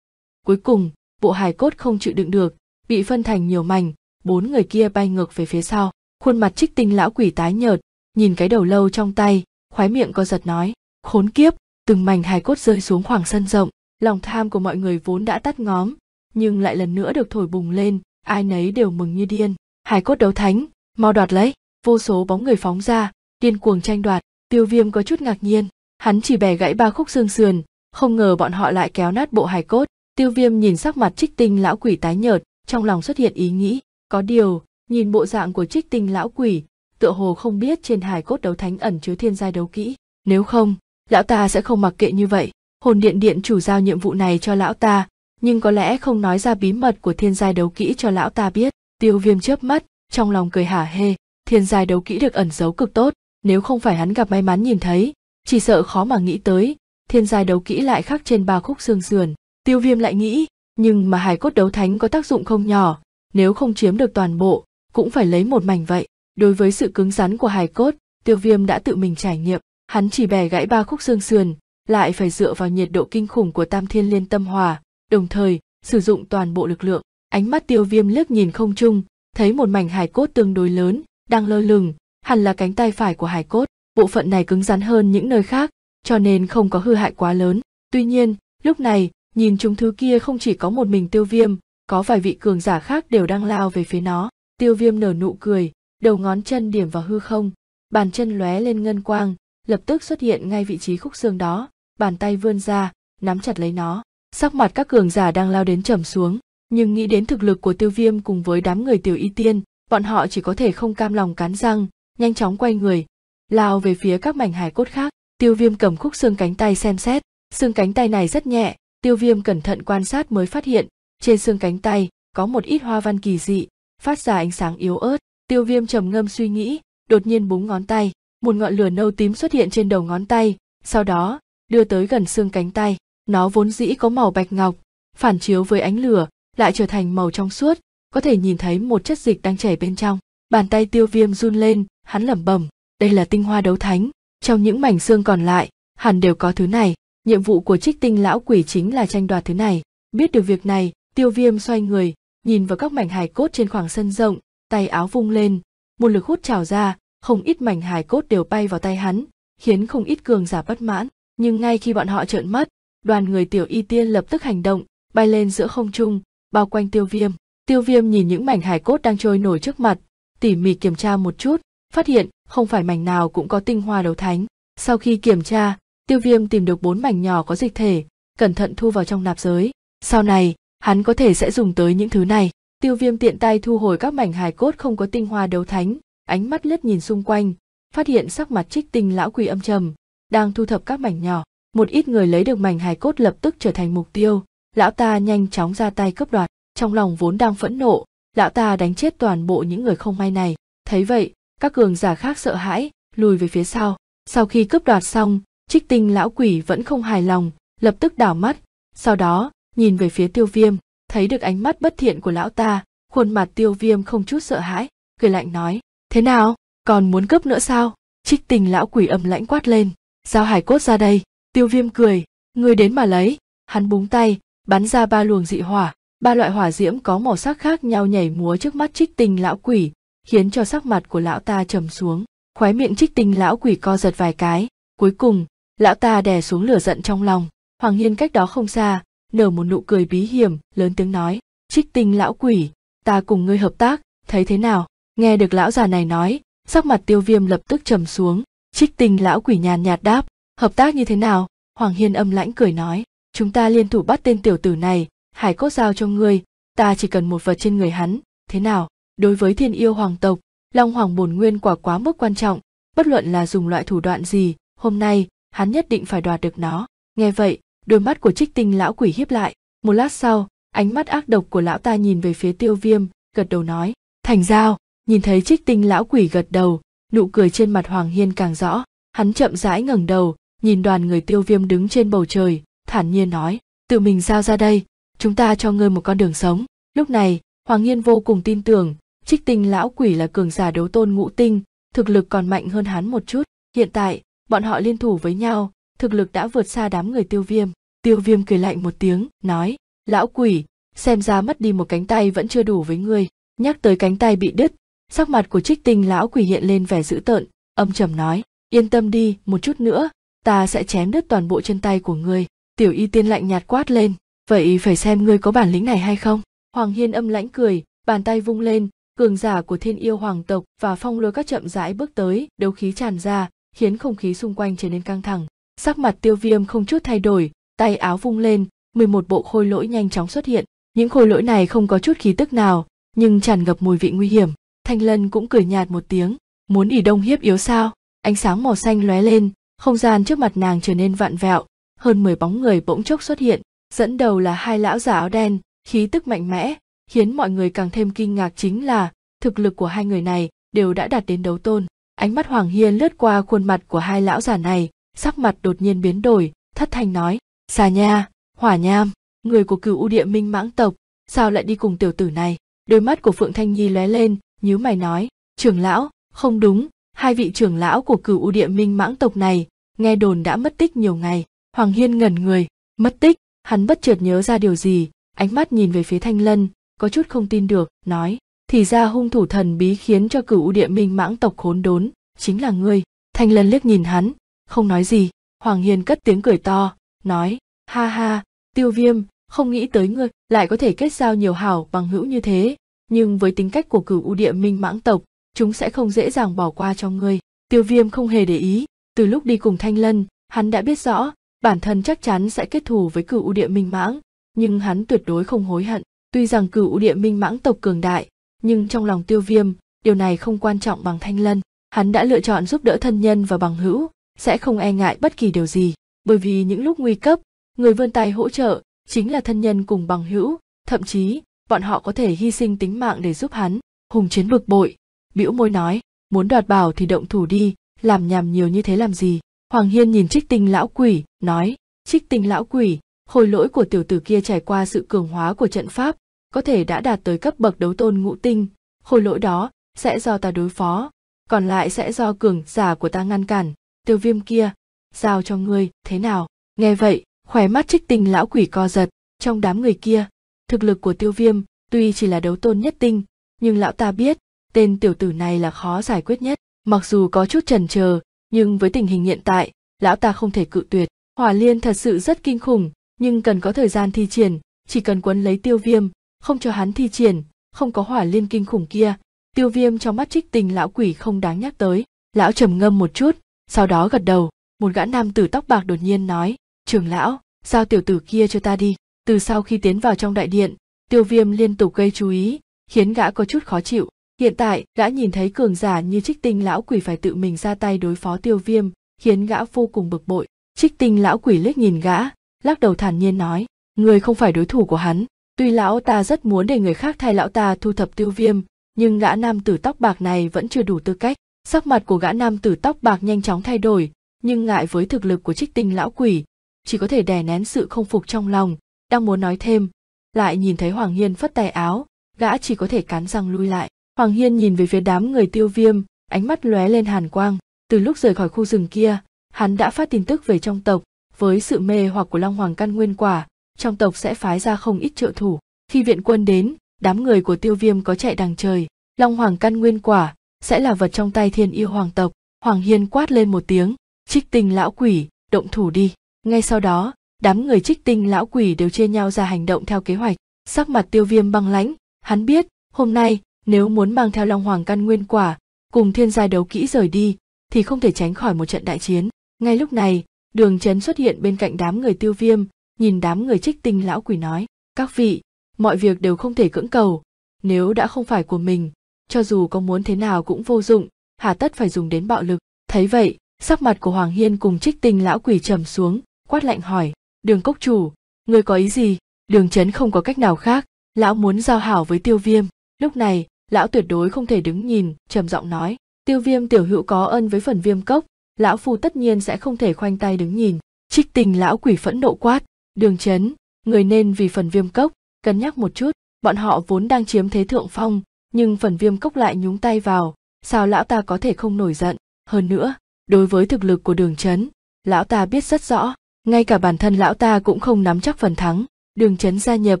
cuối cùng bộ hài cốt không chịu đựng được bị phân thành nhiều mảnh bốn người kia bay ngược về phía sau khuôn mặt trích tinh lão quỷ tái nhợt nhìn cái đầu lâu trong tay khoái miệng co giật nói khốn kiếp từng mảnh hài cốt rơi xuống khoảng sân rộng lòng tham của mọi người vốn đã tắt ngóm nhưng lại lần nữa được thổi bùng lên ai nấy đều mừng như điên hài cốt đấu thánh mau đoạt lấy vô số bóng người phóng ra điên cuồng tranh đoạt tiêu viêm có chút ngạc nhiên hắn chỉ bẻ gãy ba khúc xương sườn không ngờ bọn họ lại kéo nát bộ hài cốt tiêu viêm nhìn sắc mặt trích tinh lão quỷ tái nhợt trong lòng xuất hiện ý nghĩ có điều nhìn bộ dạng của trích tinh lão quỷ tựa hồ không biết trên hài cốt đấu thánh ẩn chứa thiên giai đấu kỹ nếu không lão ta sẽ không mặc kệ như vậy hồn điện điện chủ giao nhiệm vụ này cho lão ta nhưng có lẽ không nói ra bí mật của thiên giai đấu kỹ cho lão ta biết tiêu viêm chớp mắt trong lòng cười hả hê thiên giai đấu kỹ được ẩn giấu cực tốt nếu không phải hắn gặp may mắn nhìn thấy chỉ sợ khó mà nghĩ tới thiên giai đấu kỹ lại khắc trên ba khúc xương sườn tiêu viêm lại nghĩ nhưng mà hài cốt đấu thánh có tác dụng không nhỏ nếu không chiếm được toàn bộ cũng phải lấy một mảnh vậy đối với sự cứng rắn của hài cốt tiêu viêm đã tự mình trải nghiệm hắn chỉ bẻ gãy ba khúc xương sườn lại phải dựa vào nhiệt độ kinh khủng của tam thiên liên tâm hòa đồng thời sử dụng toàn bộ lực lượng ánh mắt tiêu viêm liếc nhìn không trung thấy một mảnh hài cốt tương đối lớn đang lơ lửng hẳn là cánh tay phải của hài cốt bộ phận này cứng rắn hơn những nơi khác cho nên không có hư hại quá lớn tuy nhiên lúc này nhìn chúng thứ kia không chỉ có một mình tiêu viêm có vài vị cường giả khác đều đang lao về phía nó tiêu viêm nở nụ cười đầu ngón chân điểm vào hư không bàn chân lóe lên ngân quang lập tức xuất hiện ngay vị trí khúc xương đó bàn tay vươn ra nắm chặt lấy nó sắc mặt các cường giả đang lao đến trầm xuống nhưng nghĩ đến thực lực của tiêu viêm cùng với đám người tiểu y tiên bọn họ chỉ có thể không cam lòng cắn răng nhanh chóng quay người lao về phía các mảnh hải cốt khác tiêu viêm cầm khúc xương cánh tay xem xét xương cánh tay này rất nhẹ tiêu viêm cẩn thận quan sát mới phát hiện trên xương cánh tay có một ít hoa văn kỳ dị phát ra ánh sáng yếu ớt tiêu viêm trầm ngâm suy nghĩ đột nhiên búng ngón tay một ngọn lửa nâu tím xuất hiện trên đầu ngón tay sau đó đưa tới gần xương cánh tay nó vốn dĩ có màu bạch ngọc phản chiếu với ánh lửa lại trở thành màu trong suốt có thể nhìn thấy một chất dịch đang chảy bên trong bàn tay tiêu viêm run lên hắn lẩm bẩm đây là tinh hoa đấu thánh trong những mảnh xương còn lại hẳn đều có thứ này nhiệm vụ của trích tinh lão quỷ chính là tranh đoạt thứ này biết được việc này tiêu viêm xoay người nhìn vào các mảnh hài cốt trên khoảng sân rộng tay áo vung lên một lực hút trào ra không ít mảnh hài cốt đều bay vào tay hắn khiến không ít cường giả bất mãn nhưng ngay khi bọn họ trợn mắt đoàn người tiểu y tiên lập tức hành động bay lên giữa không trung bao quanh tiêu viêm tiêu viêm nhìn những mảnh hài cốt đang trôi nổi trước mặt tỉ mỉ kiểm tra một chút phát hiện không phải mảnh nào cũng có tinh hoa đầu thánh sau khi kiểm tra tiêu viêm tìm được bốn mảnh nhỏ có dịch thể cẩn thận thu vào trong nạp giới sau này hắn có thể sẽ dùng tới những thứ này tiêu viêm tiện tay thu hồi các mảnh hài cốt không có tinh hoa đấu thánh ánh mắt lướt nhìn xung quanh phát hiện sắc mặt trích tinh lão quỷ âm trầm đang thu thập các mảnh nhỏ một ít người lấy được mảnh hài cốt lập tức trở thành mục tiêu lão ta nhanh chóng ra tay cướp đoạt trong lòng vốn đang phẫn nộ lão ta đánh chết toàn bộ những người không may này thấy vậy các cường giả khác sợ hãi lùi về phía sau sau khi cướp đoạt xong trích tinh lão quỷ vẫn không hài lòng lập tức đảo mắt sau đó nhìn về phía tiêu viêm thấy được ánh mắt bất thiện của lão ta khuôn mặt tiêu viêm không chút sợ hãi cười lạnh nói thế nào còn muốn cướp nữa sao trích tình lão quỷ âm lãnh quát lên giao hải cốt ra đây tiêu viêm cười người đến mà lấy hắn búng tay bắn ra ba luồng dị hỏa ba loại hỏa diễm có màu sắc khác nhau nhảy múa trước mắt trích tình lão quỷ khiến cho sắc mặt của lão ta trầm xuống khóe miệng trích tình lão quỷ co giật vài cái cuối cùng lão ta đè xuống lửa giận trong lòng hoàng hiên cách đó không xa nở một nụ cười bí hiểm, lớn tiếng nói, trích tinh lão quỷ, ta cùng ngươi hợp tác, thấy thế nào? Nghe được lão già này nói, sắc mặt tiêu viêm lập tức trầm xuống, trích tinh lão quỷ nhàn nhạt đáp, hợp tác như thế nào? Hoàng Hiên âm lãnh cười nói, chúng ta liên thủ bắt tên tiểu tử này, hải cốt giao cho ngươi, ta chỉ cần một vật trên người hắn, thế nào? Đối với thiên yêu hoàng tộc, Long Hoàng bổn nguyên quả quá mức quan trọng, bất luận là dùng loại thủ đoạn gì, hôm nay, hắn nhất định phải đoạt được nó. Nghe vậy, đôi mắt của trích tinh lão quỷ hiếp lại một lát sau ánh mắt ác độc của lão ta nhìn về phía tiêu viêm gật đầu nói thành giao nhìn thấy trích tinh lão quỷ gật đầu nụ cười trên mặt hoàng hiên càng rõ hắn chậm rãi ngẩng đầu nhìn đoàn người tiêu viêm đứng trên bầu trời thản nhiên nói tự mình giao ra đây chúng ta cho ngươi một con đường sống lúc này hoàng hiên vô cùng tin tưởng trích tinh lão quỷ là cường giả đấu tôn ngũ tinh thực lực còn mạnh hơn hắn một chút hiện tại bọn họ liên thủ với nhau thực lực đã vượt xa đám người tiêu viêm tiêu viêm cười lạnh một tiếng nói lão quỷ xem ra mất đi một cánh tay vẫn chưa đủ với ngươi nhắc tới cánh tay bị đứt sắc mặt của trích tinh lão quỷ hiện lên vẻ dữ tợn âm trầm nói yên tâm đi một chút nữa ta sẽ chém đứt toàn bộ chân tay của ngươi tiểu y tiên lạnh nhạt quát lên vậy phải xem ngươi có bản lĩnh này hay không hoàng hiên âm lãnh cười bàn tay vung lên cường giả của thiên yêu hoàng tộc và phong lôi các chậm rãi bước tới đấu khí tràn ra khiến không khí xung quanh trở nên căng thẳng sắc mặt tiêu viêm không chút thay đổi tay áo vung lên 11 bộ khôi lỗi nhanh chóng xuất hiện những khôi lỗi này không có chút khí tức nào nhưng tràn ngập mùi vị nguy hiểm thanh lân cũng cười nhạt một tiếng muốn ỉ đông hiếp yếu sao ánh sáng màu xanh lóe lên không gian trước mặt nàng trở nên vạn vẹo hơn 10 bóng người bỗng chốc xuất hiện dẫn đầu là hai lão giả áo đen khí tức mạnh mẽ khiến mọi người càng thêm kinh ngạc chính là thực lực của hai người này đều đã đạt đến đấu tôn ánh mắt hoàng hiên lướt qua khuôn mặt của hai lão giả này sắc mặt đột nhiên biến đổi thất thanh nói xà nha hỏa nham người của cửu u địa minh mãng tộc sao lại đi cùng tiểu tử này đôi mắt của phượng thanh nhi lóe lên nhíu mày nói trưởng lão không đúng hai vị trưởng lão của cửu u địa minh mãng tộc này nghe đồn đã mất tích nhiều ngày hoàng hiên ngẩn người mất tích hắn bất chợt nhớ ra điều gì ánh mắt nhìn về phía thanh lân có chút không tin được nói thì ra hung thủ thần bí khiến cho cửu u địa minh mãng tộc khốn đốn chính là ngươi thanh lân liếc nhìn hắn không nói gì hoàng hiền cất tiếng cười to nói ha ha tiêu viêm không nghĩ tới ngươi lại có thể kết giao nhiều hảo bằng hữu như thế nhưng với tính cách của cửu u địa minh mãng tộc chúng sẽ không dễ dàng bỏ qua cho ngươi tiêu viêm không hề để ý từ lúc đi cùng thanh lân hắn đã biết rõ bản thân chắc chắn sẽ kết thù với cửu u địa minh mãng nhưng hắn tuyệt đối không hối hận tuy rằng cửu u địa minh mãng tộc cường đại nhưng trong lòng tiêu viêm điều này không quan trọng bằng thanh lân hắn đã lựa chọn giúp đỡ thân nhân và bằng hữu sẽ không e ngại bất kỳ điều gì bởi vì những lúc nguy cấp người vươn tay hỗ trợ chính là thân nhân cùng bằng hữu thậm chí bọn họ có thể hy sinh tính mạng để giúp hắn hùng chiến bực bội bĩu môi nói muốn đoạt bảo thì động thủ đi làm nhàm nhiều như thế làm gì hoàng hiên nhìn trích tinh lão quỷ nói trích tinh lão quỷ khôi lỗi của tiểu tử kia trải qua sự cường hóa của trận pháp có thể đã đạt tới cấp bậc đấu tôn ngũ tinh khôi lỗi đó sẽ do ta đối phó còn lại sẽ do cường giả của ta ngăn cản tiêu viêm kia giao cho ngươi thế nào nghe vậy khỏe mắt trích tinh lão quỷ co giật trong đám người kia thực lực của tiêu viêm tuy chỉ là đấu tôn nhất tinh nhưng lão ta biết tên tiểu tử này là khó giải quyết nhất mặc dù có chút trần chờ, nhưng với tình hình hiện tại lão ta không thể cự tuyệt hỏa liên thật sự rất kinh khủng nhưng cần có thời gian thi triển chỉ cần quấn lấy tiêu viêm không cho hắn thi triển không có hỏa liên kinh khủng kia tiêu viêm trong mắt trích tình lão quỷ không đáng nhắc tới lão trầm ngâm một chút sau đó gật đầu một gã nam tử tóc bạc đột nhiên nói trưởng lão giao tiểu tử kia cho ta đi từ sau khi tiến vào trong đại điện tiêu viêm liên tục gây chú ý khiến gã có chút khó chịu hiện tại gã nhìn thấy cường giả như trích tinh lão quỷ phải tự mình ra tay đối phó tiêu viêm khiến gã vô cùng bực bội trích tinh lão quỷ liếc nhìn gã lắc đầu thản nhiên nói người không phải đối thủ của hắn tuy lão ta rất muốn để người khác thay lão ta thu thập tiêu viêm nhưng gã nam tử tóc bạc này vẫn chưa đủ tư cách sắc mặt của gã nam tử tóc bạc nhanh chóng thay đổi nhưng ngại với thực lực của trích tinh lão quỷ chỉ có thể đè nén sự không phục trong lòng đang muốn nói thêm lại nhìn thấy hoàng hiên phất tay áo gã chỉ có thể cắn răng lui lại hoàng hiên nhìn về phía đám người tiêu viêm ánh mắt lóe lên hàn quang từ lúc rời khỏi khu rừng kia hắn đã phát tin tức về trong tộc với sự mê hoặc của long hoàng căn nguyên quả trong tộc sẽ phái ra không ít trợ thủ khi viện quân đến đám người của tiêu viêm có chạy đằng trời long hoàng căn nguyên quả sẽ là vật trong tay thiên yêu hoàng tộc hoàng hiên quát lên một tiếng trích tinh lão quỷ động thủ đi ngay sau đó đám người trích tinh lão quỷ đều chia nhau ra hành động theo kế hoạch sắc mặt tiêu viêm băng lãnh hắn biết hôm nay nếu muốn mang theo long hoàng căn nguyên quả cùng thiên gia đấu kỹ rời đi thì không thể tránh khỏi một trận đại chiến ngay lúc này đường trấn xuất hiện bên cạnh đám người tiêu viêm nhìn đám người trích tinh lão quỷ nói các vị mọi việc đều không thể cưỡng cầu nếu đã không phải của mình cho dù có muốn thế nào cũng vô dụng hà tất phải dùng đến bạo lực thấy vậy sắc mặt của hoàng hiên cùng trích tinh lão quỷ trầm xuống quát lạnh hỏi đường cốc chủ người có ý gì đường trấn không có cách nào khác lão muốn giao hảo với tiêu viêm lúc này lão tuyệt đối không thể đứng nhìn trầm giọng nói tiêu viêm tiểu hữu có ân với phần viêm cốc lão phu tất nhiên sẽ không thể khoanh tay đứng nhìn trích tình lão quỷ phẫn nộ quát đường trấn người nên vì phần viêm cốc cân nhắc một chút bọn họ vốn đang chiếm thế thượng phong nhưng phần viêm cốc lại nhúng tay vào sao lão ta có thể không nổi giận hơn nữa đối với thực lực của đường trấn lão ta biết rất rõ ngay cả bản thân lão ta cũng không nắm chắc phần thắng đường trấn gia nhập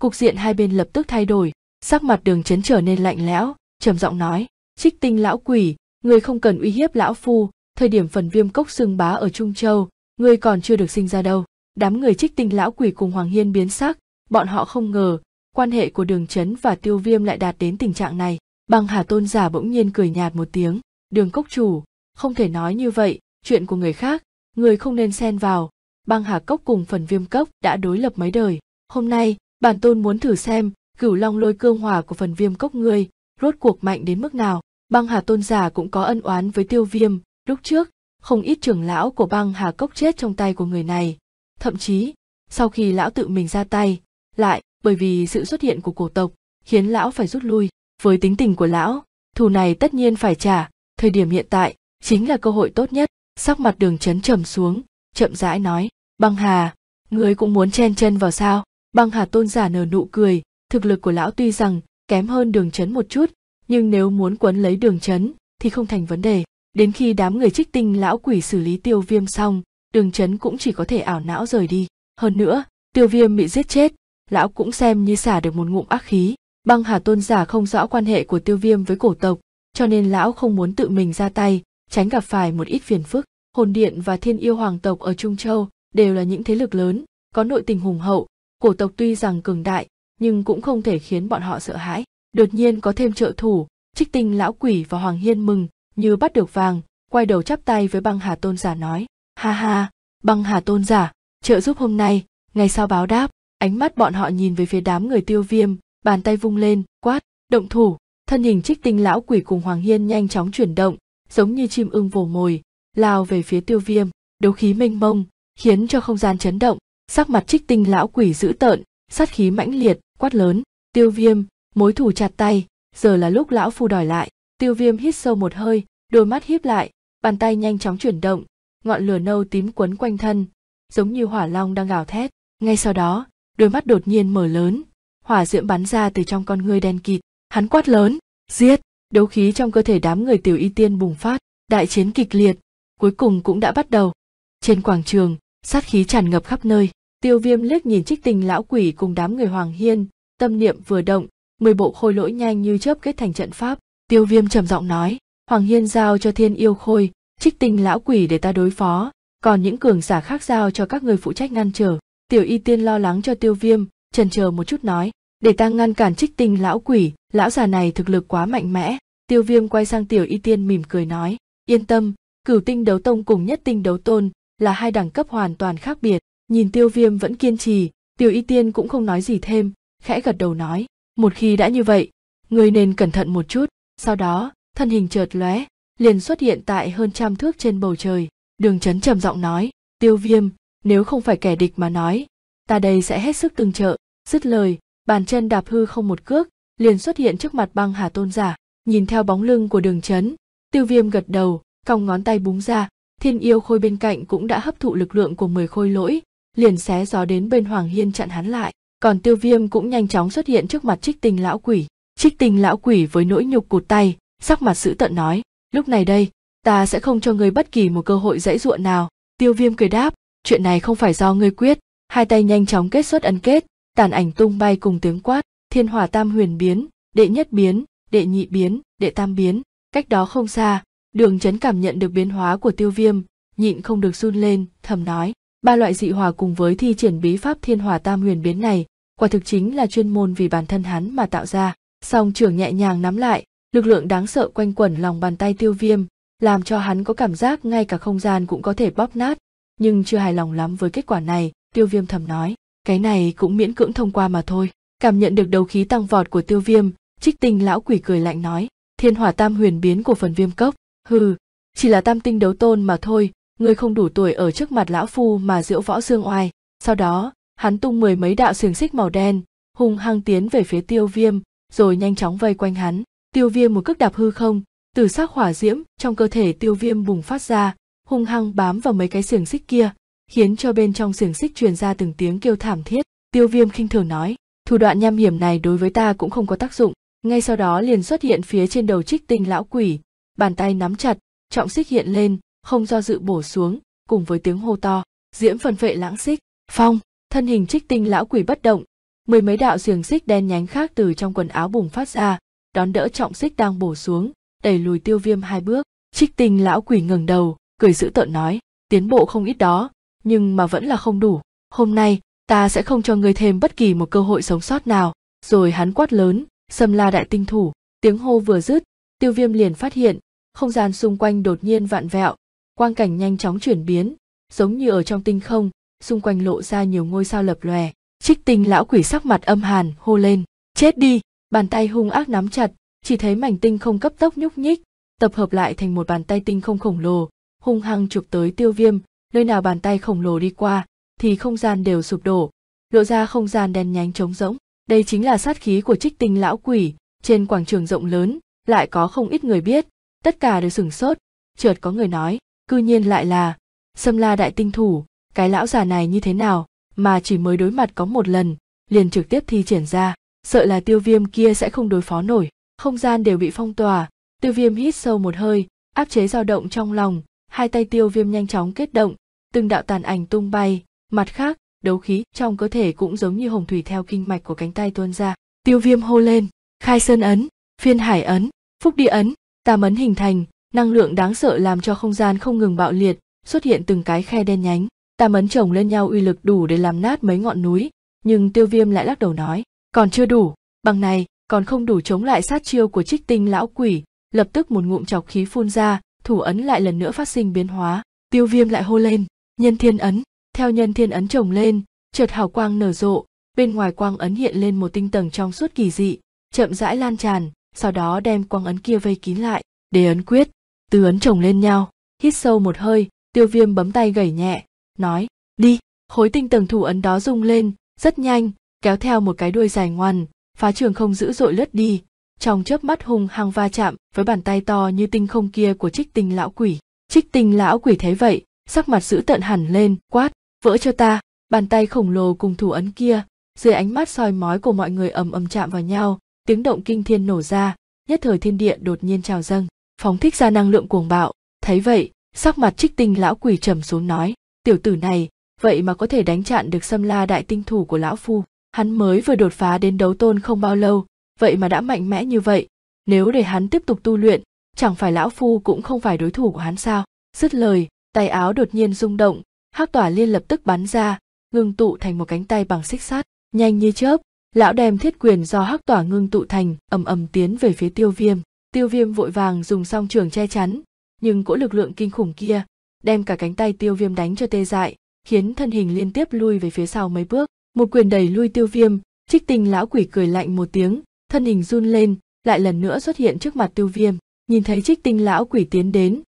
cục diện hai bên lập tức thay đổi sắc mặt đường trấn trở nên lạnh lẽo trầm giọng nói trích tinh lão quỷ người không cần uy hiếp lão phu thời điểm phần viêm cốc xưng bá ở trung châu người còn chưa được sinh ra đâu đám người trích tinh lão quỷ cùng hoàng hiên biến sắc bọn họ không ngờ quan hệ của đường chấn và tiêu viêm lại đạt đến tình trạng này băng hà tôn giả bỗng nhiên cười nhạt một tiếng đường cốc chủ không thể nói như vậy chuyện của người khác người không nên xen vào băng hà cốc cùng phần viêm cốc đã đối lập mấy đời hôm nay bản tôn muốn thử xem cửu long lôi cương hỏa của phần viêm cốc ngươi rốt cuộc mạnh đến mức nào băng hà tôn giả cũng có ân oán với tiêu viêm lúc trước không ít trưởng lão của băng hà cốc chết trong tay của người này thậm chí sau khi lão tự mình ra tay lại bởi vì sự xuất hiện của cổ tộc khiến lão phải rút lui với tính tình của lão thù này tất nhiên phải trả thời điểm hiện tại chính là cơ hội tốt nhất sắc mặt đường chấn trầm xuống chậm rãi nói băng hà ngươi cũng muốn chen chân vào sao băng hà tôn giả nở nụ cười thực lực của lão tuy rằng kém hơn đường chấn một chút nhưng nếu muốn quấn lấy đường chấn thì không thành vấn đề đến khi đám người trích tinh lão quỷ xử lý tiêu viêm xong đường chấn cũng chỉ có thể ảo não rời đi hơn nữa tiêu viêm bị giết chết lão cũng xem như xả được một ngụm ác khí băng hà tôn giả không rõ quan hệ của tiêu viêm với cổ tộc cho nên lão không muốn tự mình ra tay tránh gặp phải một ít phiền phức hồn điện và thiên yêu hoàng tộc ở trung châu đều là những thế lực lớn có nội tình hùng hậu cổ tộc tuy rằng cường đại nhưng cũng không thể khiến bọn họ sợ hãi đột nhiên có thêm trợ thủ trích tinh lão quỷ và hoàng hiên mừng như bắt được vàng quay đầu chắp tay với băng hà tôn giả nói ha ha băng hà tôn giả trợ giúp hôm nay ngày sau báo đáp ánh mắt bọn họ nhìn về phía đám người tiêu viêm bàn tay vung lên quát động thủ thân hình trích tinh lão quỷ cùng hoàng hiên nhanh chóng chuyển động giống như chim ưng vồ mồi lao về phía tiêu viêm đấu khí mênh mông khiến cho không gian chấn động sắc mặt trích tinh lão quỷ dữ tợn sát khí mãnh liệt quát lớn tiêu viêm mối thủ chặt tay giờ là lúc lão phu đòi lại tiêu viêm hít sâu một hơi đôi mắt hiếp lại bàn tay nhanh chóng chuyển động ngọn lửa nâu tím quấn quanh thân giống như hỏa long đang gào thét ngay sau đó đôi mắt đột nhiên mở lớn hỏa diễm bắn ra từ trong con ngươi đen kịt hắn quát lớn giết đấu khí trong cơ thể đám người tiểu y tiên bùng phát đại chiến kịch liệt cuối cùng cũng đã bắt đầu trên quảng trường sát khí tràn ngập khắp nơi tiêu viêm liếc nhìn trích tình lão quỷ cùng đám người hoàng hiên tâm niệm vừa động mười bộ khôi lỗi nhanh như chớp kết thành trận pháp tiêu viêm trầm giọng nói hoàng hiên giao cho thiên yêu khôi trích tình lão quỷ để ta đối phó còn những cường giả khác giao cho các người phụ trách ngăn trở tiểu y tiên lo lắng cho tiêu viêm trần chờ một chút nói để ta ngăn cản trích tinh lão quỷ lão già này thực lực quá mạnh mẽ tiêu viêm quay sang tiểu y tiên mỉm cười nói yên tâm cửu tinh đấu tông cùng nhất tinh đấu tôn là hai đẳng cấp hoàn toàn khác biệt nhìn tiêu viêm vẫn kiên trì tiểu y tiên cũng không nói gì thêm khẽ gật đầu nói một khi đã như vậy người nên cẩn thận một chút sau đó thân hình chợt lóe liền xuất hiện tại hơn trăm thước trên bầu trời đường trấn trầm giọng nói tiêu viêm nếu không phải kẻ địch mà nói ta đây sẽ hết sức tương trợ dứt lời bàn chân đạp hư không một cước liền xuất hiện trước mặt băng hà tôn giả nhìn theo bóng lưng của đường trấn tiêu viêm gật đầu cong ngón tay búng ra thiên yêu khôi bên cạnh cũng đã hấp thụ lực lượng của mười khôi lỗi liền xé gió đến bên hoàng hiên chặn hắn lại còn tiêu viêm cũng nhanh chóng xuất hiện trước mặt trích tình lão quỷ trích tình lão quỷ với nỗi nhục cụt tay sắc mặt dữ tợn nói lúc này đây ta sẽ không cho người bất kỳ một cơ hội dãy ruộng nào tiêu viêm cười đáp chuyện này không phải do ngươi quyết hai tay nhanh chóng kết xuất ấn kết tàn ảnh tung bay cùng tiếng quát thiên hỏa tam huyền biến đệ nhất biến đệ nhị biến đệ tam biến cách đó không xa đường trấn cảm nhận được biến hóa của tiêu viêm nhịn không được run lên thầm nói ba loại dị hỏa cùng với thi triển bí pháp thiên hỏa tam huyền biến này quả thực chính là chuyên môn vì bản thân hắn mà tạo ra song trưởng nhẹ nhàng nắm lại lực lượng đáng sợ quanh quẩn lòng bàn tay tiêu viêm làm cho hắn có cảm giác ngay cả không gian cũng có thể bóp nát nhưng chưa hài lòng lắm với kết quả này tiêu viêm thầm nói cái này cũng miễn cưỡng thông qua mà thôi cảm nhận được đầu khí tăng vọt của tiêu viêm trích tinh lão quỷ cười lạnh nói thiên hỏa tam huyền biến của phần viêm cốc hừ chỉ là tam tinh đấu tôn mà thôi ngươi không đủ tuổi ở trước mặt lão phu mà diễu võ dương oai sau đó hắn tung mười mấy đạo xiềng xích màu đen hung hăng tiến về phía tiêu viêm rồi nhanh chóng vây quanh hắn tiêu viêm một cước đạp hư không từ sắc hỏa diễm trong cơ thể tiêu viêm bùng phát ra hung hăng bám vào mấy cái xiềng xích kia khiến cho bên trong xiềng xích truyền ra từng tiếng kêu thảm thiết tiêu viêm khinh thường nói thủ đoạn nham hiểm này đối với ta cũng không có tác dụng ngay sau đó liền xuất hiện phía trên đầu trích tinh lão quỷ bàn tay nắm chặt trọng xích hiện lên không do dự bổ xuống cùng với tiếng hô to diễm phần vệ lãng xích phong thân hình trích tinh lão quỷ bất động mười mấy đạo xiềng xích đen nhánh khác từ trong quần áo bùng phát ra đón đỡ trọng xích đang bổ xuống đẩy lùi tiêu viêm hai bước trích tinh lão quỷ ngẩng đầu cười dữ tợn nói tiến bộ không ít đó nhưng mà vẫn là không đủ hôm nay ta sẽ không cho ngươi thêm bất kỳ một cơ hội sống sót nào rồi hắn quát lớn xâm la đại tinh thủ tiếng hô vừa dứt tiêu viêm liền phát hiện không gian xung quanh đột nhiên vạn vẹo quang cảnh nhanh chóng chuyển biến giống như ở trong tinh không xung quanh lộ ra nhiều ngôi sao lập lòe trích tinh lão quỷ sắc mặt âm hàn hô lên chết đi bàn tay hung ác nắm chặt chỉ thấy mảnh tinh không cấp tốc nhúc nhích tập hợp lại thành một bàn tay tinh không khổng lồ hung hăng chụp tới tiêu viêm nơi nào bàn tay khổng lồ đi qua thì không gian đều sụp đổ lộ ra không gian đen nhánh trống rỗng đây chính là sát khí của trích tinh lão quỷ trên quảng trường rộng lớn lại có không ít người biết tất cả đều sửng sốt chợt có người nói cư nhiên lại là sâm la đại tinh thủ cái lão già này như thế nào mà chỉ mới đối mặt có một lần liền trực tiếp thi triển ra sợ là tiêu viêm kia sẽ không đối phó nổi không gian đều bị phong tỏa tiêu viêm hít sâu một hơi áp chế dao động trong lòng hai tay tiêu viêm nhanh chóng kết động từng đạo tàn ảnh tung bay mặt khác đấu khí trong cơ thể cũng giống như hồng thủy theo kinh mạch của cánh tay tuôn ra tiêu viêm hô lên khai sơn ấn phiên hải ấn phúc địa ấn tam ấn hình thành năng lượng đáng sợ làm cho không gian không ngừng bạo liệt xuất hiện từng cái khe đen nhánh tam ấn chồng lên nhau uy lực đủ để làm nát mấy ngọn núi nhưng tiêu viêm lại lắc đầu nói còn chưa đủ bằng này còn không đủ chống lại sát chiêu của trích tinh lão quỷ lập tức một ngụm chọc khí phun ra thủ ấn lại lần nữa phát sinh biến hóa tiêu viêm lại hô lên nhân thiên ấn theo nhân thiên ấn trồng lên chợt hào quang nở rộ bên ngoài quang ấn hiện lên một tinh tầng trong suốt kỳ dị chậm rãi lan tràn sau đó đem quang ấn kia vây kín lại để ấn quyết từ ấn trồng lên nhau hít sâu một hơi tiêu viêm bấm tay gẩy nhẹ nói đi khối tinh tầng thủ ấn đó rung lên rất nhanh kéo theo một cái đuôi dài ngoằn phá trường không dữ dội lướt đi trong chớp mắt hung hăng va chạm với bàn tay to như tinh không kia của trích tinh lão quỷ trích tinh lão quỷ thấy vậy sắc mặt dữ tợn hẳn lên quát vỡ cho ta bàn tay khổng lồ cùng thủ ấn kia dưới ánh mắt soi mói của mọi người ầm ầm chạm vào nhau tiếng động kinh thiên nổ ra nhất thời thiên địa đột nhiên trào dâng phóng thích ra năng lượng cuồng bạo thấy vậy sắc mặt trích tinh lão quỷ trầm xuống nói tiểu tử này vậy mà có thể đánh chặn được xâm la đại tinh thủ của lão phu hắn mới vừa đột phá đến đấu tôn không bao lâu vậy mà đã mạnh mẽ như vậy nếu để hắn tiếp tục tu luyện chẳng phải lão phu cũng không phải đối thủ của hắn sao dứt lời tay áo đột nhiên rung động hắc tỏa liên lập tức bắn ra ngưng tụ thành một cánh tay bằng xích sắt nhanh như chớp lão đem thiết quyền do hắc tỏa ngưng tụ thành ầm ầm tiến về phía tiêu viêm tiêu viêm vội vàng dùng song trường che chắn nhưng cỗ lực lượng kinh khủng kia đem cả cánh tay tiêu viêm đánh cho tê dại khiến thân hình liên tiếp lui về phía sau mấy bước một quyền đẩy lui tiêu viêm trích tình lão quỷ cười lạnh một tiếng thân hình run lên lại lần nữa xuất hiện trước mặt tiêu viêm nhìn thấy trích tinh lão quỷ tiến đến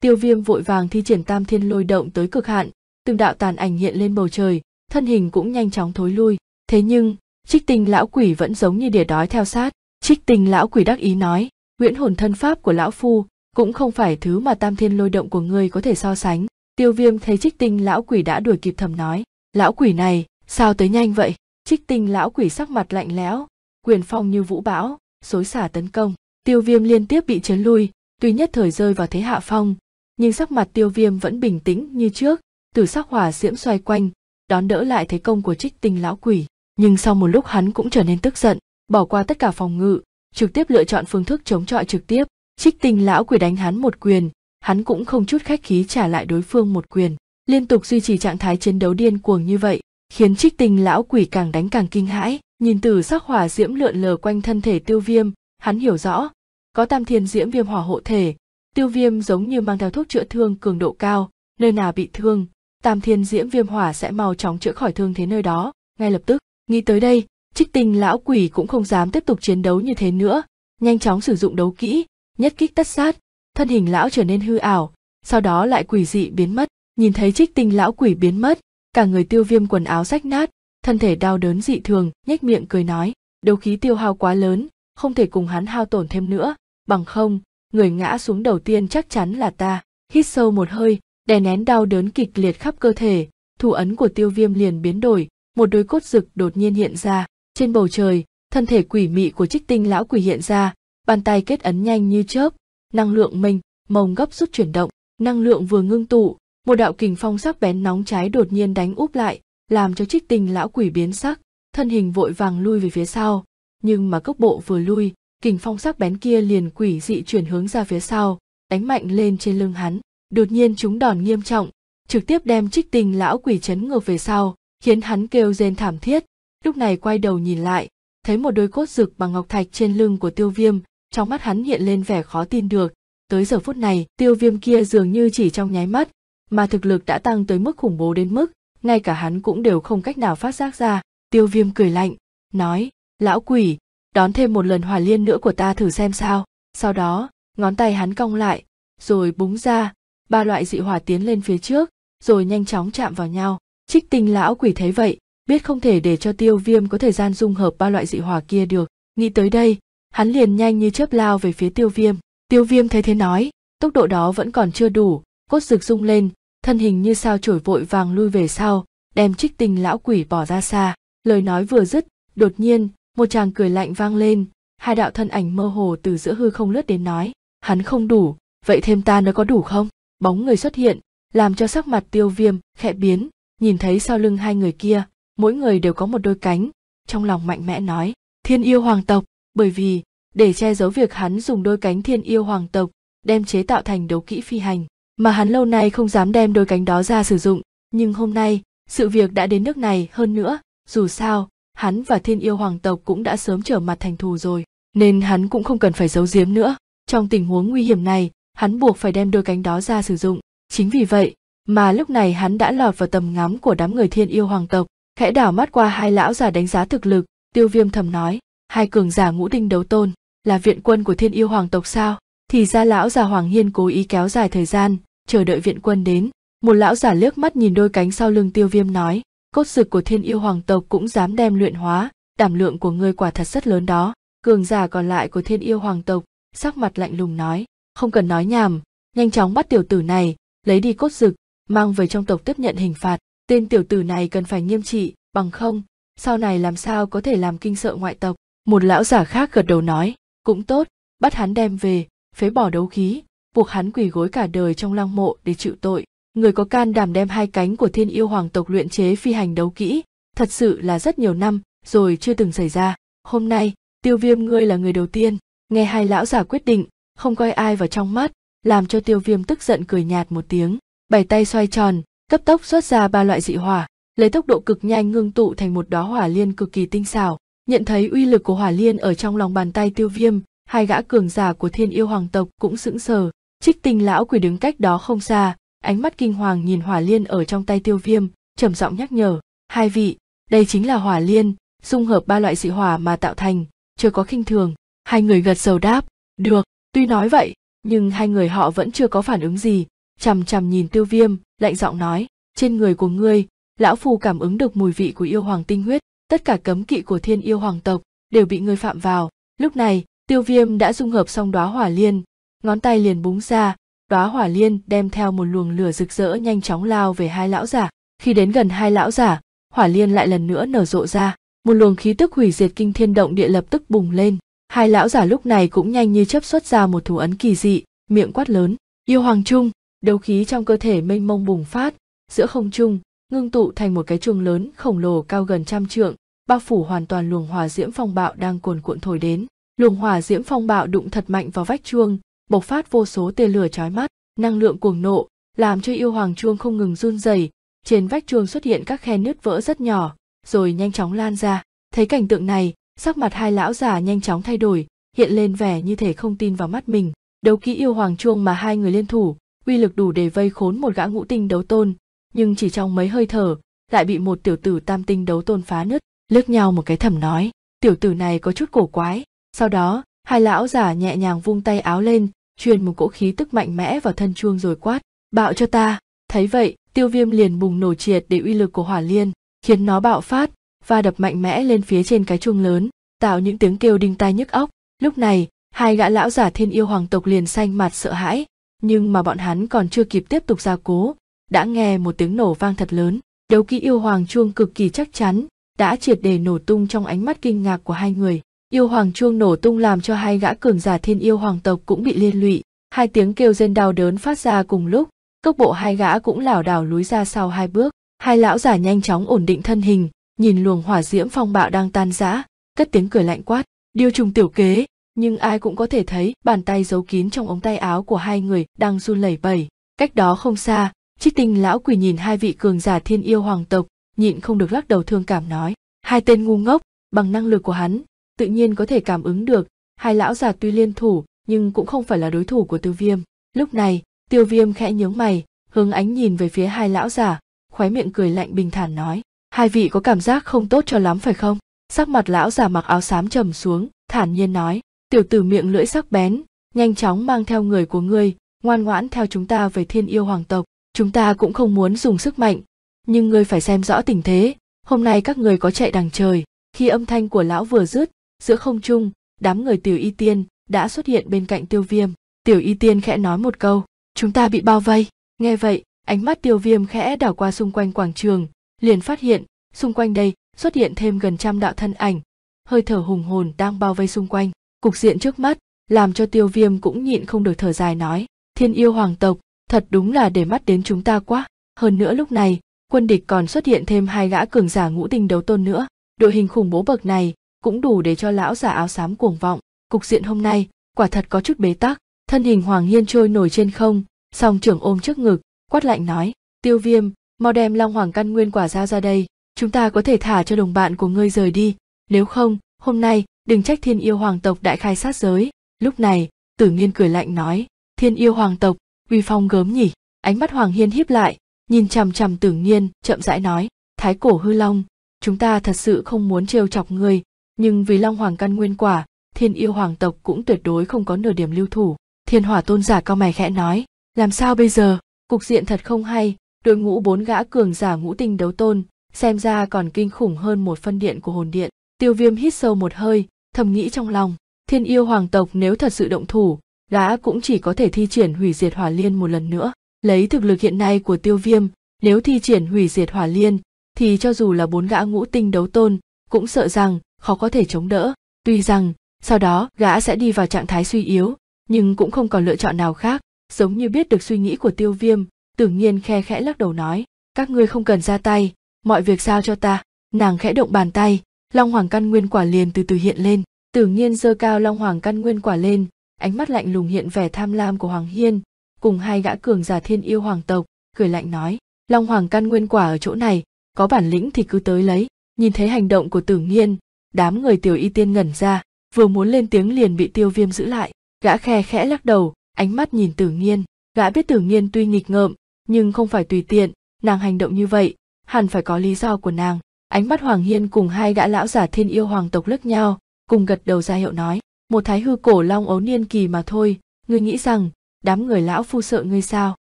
tiêu viêm vội vàng thi triển tam thiên lôi động tới cực hạn từng đạo tàn ảnh hiện lên bầu trời thân hình cũng nhanh chóng thối lui thế nhưng trích tinh lão quỷ vẫn giống như đỉa đói theo sát trích tinh lão quỷ đắc ý nói nguyễn hồn thân pháp của lão phu cũng không phải thứ mà tam thiên lôi động của ngươi có thể so sánh tiêu viêm thấy trích tinh lão quỷ đã đuổi kịp thầm nói lão quỷ này sao tới nhanh vậy trích tinh lão quỷ sắc mặt lạnh lẽo quyền phong như vũ bão xối xả tấn công tiêu viêm liên tiếp bị chấn lui tuy nhất thời rơi vào thế hạ phong nhưng sắc mặt tiêu viêm vẫn bình tĩnh như trước từ sắc hỏa diễm xoay quanh đón đỡ lại thế công của trích tinh lão quỷ nhưng sau một lúc hắn cũng trở nên tức giận bỏ qua tất cả phòng ngự trực tiếp lựa chọn phương thức chống chọi trực tiếp trích tinh lão quỷ đánh hắn một quyền hắn cũng không chút khách khí trả lại đối phương một quyền liên tục duy trì trạng thái chiến đấu điên cuồng như vậy khiến trích tinh lão quỷ càng đánh càng kinh hãi nhìn từ sắc hỏa diễm lượn lờ quanh thân thể tiêu viêm hắn hiểu rõ có tam thiên diễm viêm hỏa hộ thể tiêu viêm giống như mang theo thuốc chữa thương cường độ cao nơi nào bị thương tam thiên diễm viêm hỏa sẽ mau chóng chữa khỏi thương thế nơi đó ngay lập tức nghĩ tới đây trích tinh lão quỷ cũng không dám tiếp tục chiến đấu như thế nữa nhanh chóng sử dụng đấu kỹ nhất kích tất sát thân hình lão trở nên hư ảo sau đó lại quỷ dị biến mất nhìn thấy trích tinh lão quỷ biến mất cả người tiêu viêm quần áo rách nát thân thể đau đớn dị thường nhếch miệng cười nói đấu khí tiêu hao quá lớn không thể cùng hắn hao tổn thêm nữa bằng không người ngã xuống đầu tiên chắc chắn là ta hít sâu một hơi đè nén đau đớn kịch liệt khắp cơ thể thủ ấn của tiêu viêm liền biến đổi một đôi cốt rực đột nhiên hiện ra trên bầu trời thân thể quỷ mị của trích tinh lão quỷ hiện ra bàn tay kết ấn nhanh như chớp năng lượng mình mông gấp rút chuyển động năng lượng vừa ngưng tụ một đạo kình phong sắc bén nóng cháy đột nhiên đánh úp lại làm cho trích tình lão quỷ biến sắc thân hình vội vàng lui về phía sau nhưng mà cốc bộ vừa lui kình phong sắc bén kia liền quỷ dị chuyển hướng ra phía sau đánh mạnh lên trên lưng hắn đột nhiên chúng đòn nghiêm trọng trực tiếp đem trích tình lão quỷ chấn ngược về sau khiến hắn kêu rên thảm thiết lúc này quay đầu nhìn lại thấy một đôi cốt rực bằng ngọc thạch trên lưng của tiêu viêm trong mắt hắn hiện lên vẻ khó tin được tới giờ phút này tiêu viêm kia dường như chỉ trong nháy mắt mà thực lực đã tăng tới mức khủng bố đến mức ngay cả hắn cũng đều không cách nào phát giác ra tiêu viêm cười lạnh nói lão quỷ đón thêm một lần hòa liên nữa của ta thử xem sao sau đó ngón tay hắn cong lại rồi búng ra ba loại dị hỏa tiến lên phía trước rồi nhanh chóng chạm vào nhau trích tinh lão quỷ thấy vậy biết không thể để cho tiêu viêm có thời gian dung hợp ba loại dị hỏa kia được nghĩ tới đây hắn liền nhanh như chớp lao về phía tiêu viêm tiêu viêm thấy thế nói tốc độ đó vẫn còn chưa đủ cốt rực rung lên thân hình như sao chổi vội vàng lui về sau đem trích tình lão quỷ bỏ ra xa lời nói vừa dứt đột nhiên một chàng cười lạnh vang lên hai đạo thân ảnh mơ hồ từ giữa hư không lướt đến nói hắn không đủ vậy thêm ta nó có đủ không bóng người xuất hiện làm cho sắc mặt tiêu viêm khẽ biến nhìn thấy sau lưng hai người kia mỗi người đều có một đôi cánh trong lòng mạnh mẽ nói thiên yêu hoàng tộc bởi vì để che giấu việc hắn dùng đôi cánh thiên yêu hoàng tộc đem chế tạo thành đấu kỹ phi hành mà hắn lâu nay không dám đem đôi cánh đó ra sử dụng nhưng hôm nay sự việc đã đến nước này hơn nữa dù sao hắn và thiên yêu hoàng tộc cũng đã sớm trở mặt thành thù rồi nên hắn cũng không cần phải giấu giếm nữa trong tình huống nguy hiểm này hắn buộc phải đem đôi cánh đó ra sử dụng chính vì vậy mà lúc này hắn đã lọt vào tầm ngắm của đám người thiên yêu hoàng tộc khẽ đảo mắt qua hai lão già đánh giá thực lực tiêu viêm thầm nói hai cường giả ngũ đinh đấu tôn là viện quân của thiên yêu hoàng tộc sao thì ra lão già hoàng hiên cố ý kéo dài thời gian chờ đợi viện quân đến một lão giả liếc mắt nhìn đôi cánh sau lưng tiêu viêm nói cốt sực của thiên yêu hoàng tộc cũng dám đem luyện hóa đảm lượng của ngươi quả thật rất lớn đó cường giả còn lại của thiên yêu hoàng tộc sắc mặt lạnh lùng nói không cần nói nhảm nhanh chóng bắt tiểu tử này lấy đi cốt dực mang về trong tộc tiếp nhận hình phạt tên tiểu tử này cần phải nghiêm trị bằng không sau này làm sao có thể làm kinh sợ ngoại tộc một lão giả khác gật đầu nói cũng tốt bắt hắn đem về phế bỏ đấu khí buộc hắn quỳ gối cả đời trong lăng mộ để chịu tội người có can đảm đem hai cánh của thiên yêu hoàng tộc luyện chế phi hành đấu kỹ thật sự là rất nhiều năm rồi chưa từng xảy ra hôm nay tiêu viêm ngươi là người đầu tiên nghe hai lão giả quyết định không coi ai vào trong mắt làm cho tiêu viêm tức giận cười nhạt một tiếng bảy tay xoay tròn cấp tốc xuất ra ba loại dị hỏa lấy tốc độ cực nhanh ngưng tụ thành một đóa hỏa liên cực kỳ tinh xảo nhận thấy uy lực của hỏa liên ở trong lòng bàn tay tiêu viêm hai gã cường giả của thiên yêu hoàng tộc cũng sững sờ Trích tinh lão quỷ đứng cách đó không xa, ánh mắt kinh hoàng nhìn hỏa liên ở trong tay tiêu viêm, trầm giọng nhắc nhở. Hai vị, đây chính là hỏa liên, dung hợp ba loại dị hỏa mà tạo thành, chưa có khinh thường. Hai người gật sầu đáp, được, tuy nói vậy, nhưng hai người họ vẫn chưa có phản ứng gì, chằm chằm nhìn tiêu viêm, lạnh giọng nói, trên người của ngươi, lão phù cảm ứng được mùi vị của yêu hoàng tinh huyết, tất cả cấm kỵ của thiên yêu hoàng tộc đều bị ngươi phạm vào. Lúc này, tiêu viêm đã dung hợp xong đóa hỏa liên, ngón tay liền búng ra đóa hỏa liên đem theo một luồng lửa rực rỡ nhanh chóng lao về hai lão giả khi đến gần hai lão giả hỏa liên lại lần nữa nở rộ ra một luồng khí tức hủy diệt kinh thiên động địa lập tức bùng lên hai lão giả lúc này cũng nhanh như chấp xuất ra một thủ ấn kỳ dị miệng quát lớn yêu hoàng trung đấu khí trong cơ thể mênh mông bùng phát giữa không trung ngưng tụ thành một cái chuông lớn khổng lồ cao gần trăm trượng bao phủ hoàn toàn luồng hỏa diễm phong bạo đang cuồn cuộn thổi đến luồng hỏa diễm phong bạo đụng thật mạnh vào vách chuông bộc phát vô số tia lửa chói mắt năng lượng cuồng nộ làm cho yêu hoàng chuông không ngừng run rẩy trên vách chuông xuất hiện các khe nứt vỡ rất nhỏ rồi nhanh chóng lan ra thấy cảnh tượng này sắc mặt hai lão già nhanh chóng thay đổi hiện lên vẻ như thể không tin vào mắt mình đấu kỹ yêu hoàng chuông mà hai người liên thủ uy lực đủ để vây khốn một gã ngũ tinh đấu tôn nhưng chỉ trong mấy hơi thở lại bị một tiểu tử tam tinh đấu tôn phá nứt lướt nhau một cái thầm nói tiểu tử này có chút cổ quái sau đó hai lão già nhẹ nhàng vung tay áo lên truyền một cỗ khí tức mạnh mẽ vào thân chuông rồi quát bạo cho ta thấy vậy tiêu viêm liền bùng nổ triệt để uy lực của hỏa liên khiến nó bạo phát và đập mạnh mẽ lên phía trên cái chuông lớn tạo những tiếng kêu đinh tai nhức óc lúc này hai gã lão giả thiên yêu hoàng tộc liền xanh mặt sợ hãi nhưng mà bọn hắn còn chưa kịp tiếp tục gia cố đã nghe một tiếng nổ vang thật lớn đấu kỹ yêu hoàng chuông cực kỳ chắc chắn đã triệt để nổ tung trong ánh mắt kinh ngạc của hai người Yêu hoàng chuông nổ tung làm cho hai gã cường giả thiên yêu hoàng tộc cũng bị liên lụy, hai tiếng kêu rên đau đớn phát ra cùng lúc, cốc bộ hai gã cũng lảo đảo lúi ra sau hai bước, hai lão giả nhanh chóng ổn định thân hình, nhìn luồng hỏa diễm phong bạo đang tan rã, cất tiếng cười lạnh quát, điêu trùng tiểu kế, nhưng ai cũng có thể thấy bàn tay giấu kín trong ống tay áo của hai người đang run lẩy bẩy, cách đó không xa, Trích tinh lão quỷ nhìn hai vị cường giả thiên yêu hoàng tộc, nhịn không được lắc đầu thương cảm nói. Hai tên ngu ngốc, bằng năng lực của hắn, tự nhiên có thể cảm ứng được hai lão già tuy liên thủ nhưng cũng không phải là đối thủ của tiêu viêm lúc này tiêu viêm khẽ nhướng mày hướng ánh nhìn về phía hai lão già khóe miệng cười lạnh bình thản nói hai vị có cảm giác không tốt cho lắm phải không sắc mặt lão già mặc áo xám trầm xuống thản nhiên nói tiểu tử miệng lưỡi sắc bén nhanh chóng mang theo người của ngươi ngoan ngoãn theo chúng ta về thiên yêu hoàng tộc chúng ta cũng không muốn dùng sức mạnh nhưng ngươi phải xem rõ tình thế hôm nay các người có chạy đằng trời khi âm thanh của lão vừa dứt giữa không trung đám người tiểu y tiên đã xuất hiện bên cạnh tiêu viêm tiểu y tiên khẽ nói một câu chúng ta bị bao vây nghe vậy ánh mắt tiêu viêm khẽ đảo qua xung quanh quảng trường liền phát hiện xung quanh đây xuất hiện thêm gần trăm đạo thân ảnh hơi thở hùng hồn đang bao vây xung quanh cục diện trước mắt làm cho tiêu viêm cũng nhịn không được thở dài nói thiên yêu hoàng tộc thật đúng là để mắt đến chúng ta quá hơn nữa lúc này quân địch còn xuất hiện thêm hai gã cường giả ngũ tinh đấu tôn nữa đội hình khủng bố bậc này cũng đủ để cho lão giả áo xám cuồng vọng cục diện hôm nay quả thật có chút bế tắc thân hình hoàng hiên trôi nổi trên không song trưởng ôm trước ngực quát lạnh nói tiêu viêm mau đem long hoàng căn nguyên quả ra ra đây chúng ta có thể thả cho đồng bạn của ngươi rời đi nếu không hôm nay đừng trách thiên yêu hoàng tộc đại khai sát giới lúc này tử nghiên cười lạnh nói thiên yêu hoàng tộc uy phong gớm nhỉ ánh mắt hoàng hiên hiếp lại nhìn chằm chằm tử nghiên chậm rãi nói thái cổ hư long chúng ta thật sự không muốn trêu chọc ngươi nhưng vì long hoàng căn nguyên quả thiên yêu hoàng tộc cũng tuyệt đối không có nửa điểm lưu thủ thiên hỏa tôn giả cao mày khẽ nói làm sao bây giờ cục diện thật không hay đội ngũ bốn gã cường giả ngũ tinh đấu tôn xem ra còn kinh khủng hơn một phân điện của hồn điện tiêu viêm hít sâu một hơi thầm nghĩ trong lòng thiên yêu hoàng tộc nếu thật sự động thủ gã cũng chỉ có thể thi triển hủy diệt hỏa liên một lần nữa lấy thực lực hiện nay của tiêu viêm nếu thi triển hủy diệt hỏa liên thì cho dù là bốn gã ngũ tinh đấu tôn cũng sợ rằng khó có thể chống đỡ tuy rằng sau đó gã sẽ đi vào trạng thái suy yếu nhưng cũng không còn lựa chọn nào khác giống như biết được suy nghĩ của tiêu viêm tưởng nhiên khe khẽ lắc đầu nói các ngươi không cần ra tay mọi việc sao cho ta nàng khẽ động bàn tay long hoàng căn nguyên quả liền từ từ hiện lên tưởng nhiên giơ cao long hoàng căn nguyên quả lên ánh mắt lạnh lùng hiện vẻ tham lam của hoàng hiên cùng hai gã cường giả thiên yêu hoàng tộc cười lạnh nói long hoàng căn nguyên quả ở chỗ này có bản lĩnh thì cứ tới lấy nhìn thấy hành động của tưởng nhiên đám người tiểu y tiên ngẩn ra vừa muốn lên tiếng liền bị tiêu viêm giữ lại gã khe khẽ lắc đầu ánh mắt nhìn tử nghiên gã biết tử nghiên tuy nghịch ngợm nhưng không phải tùy tiện nàng hành động như vậy hẳn phải có lý do của nàng ánh mắt hoàng hiên cùng hai gã lão giả thiên yêu hoàng tộc lướt nhau cùng gật đầu ra hiệu nói một thái hư cổ long ấu niên kỳ mà thôi ngươi nghĩ rằng đám người lão phu sợ ngươi sao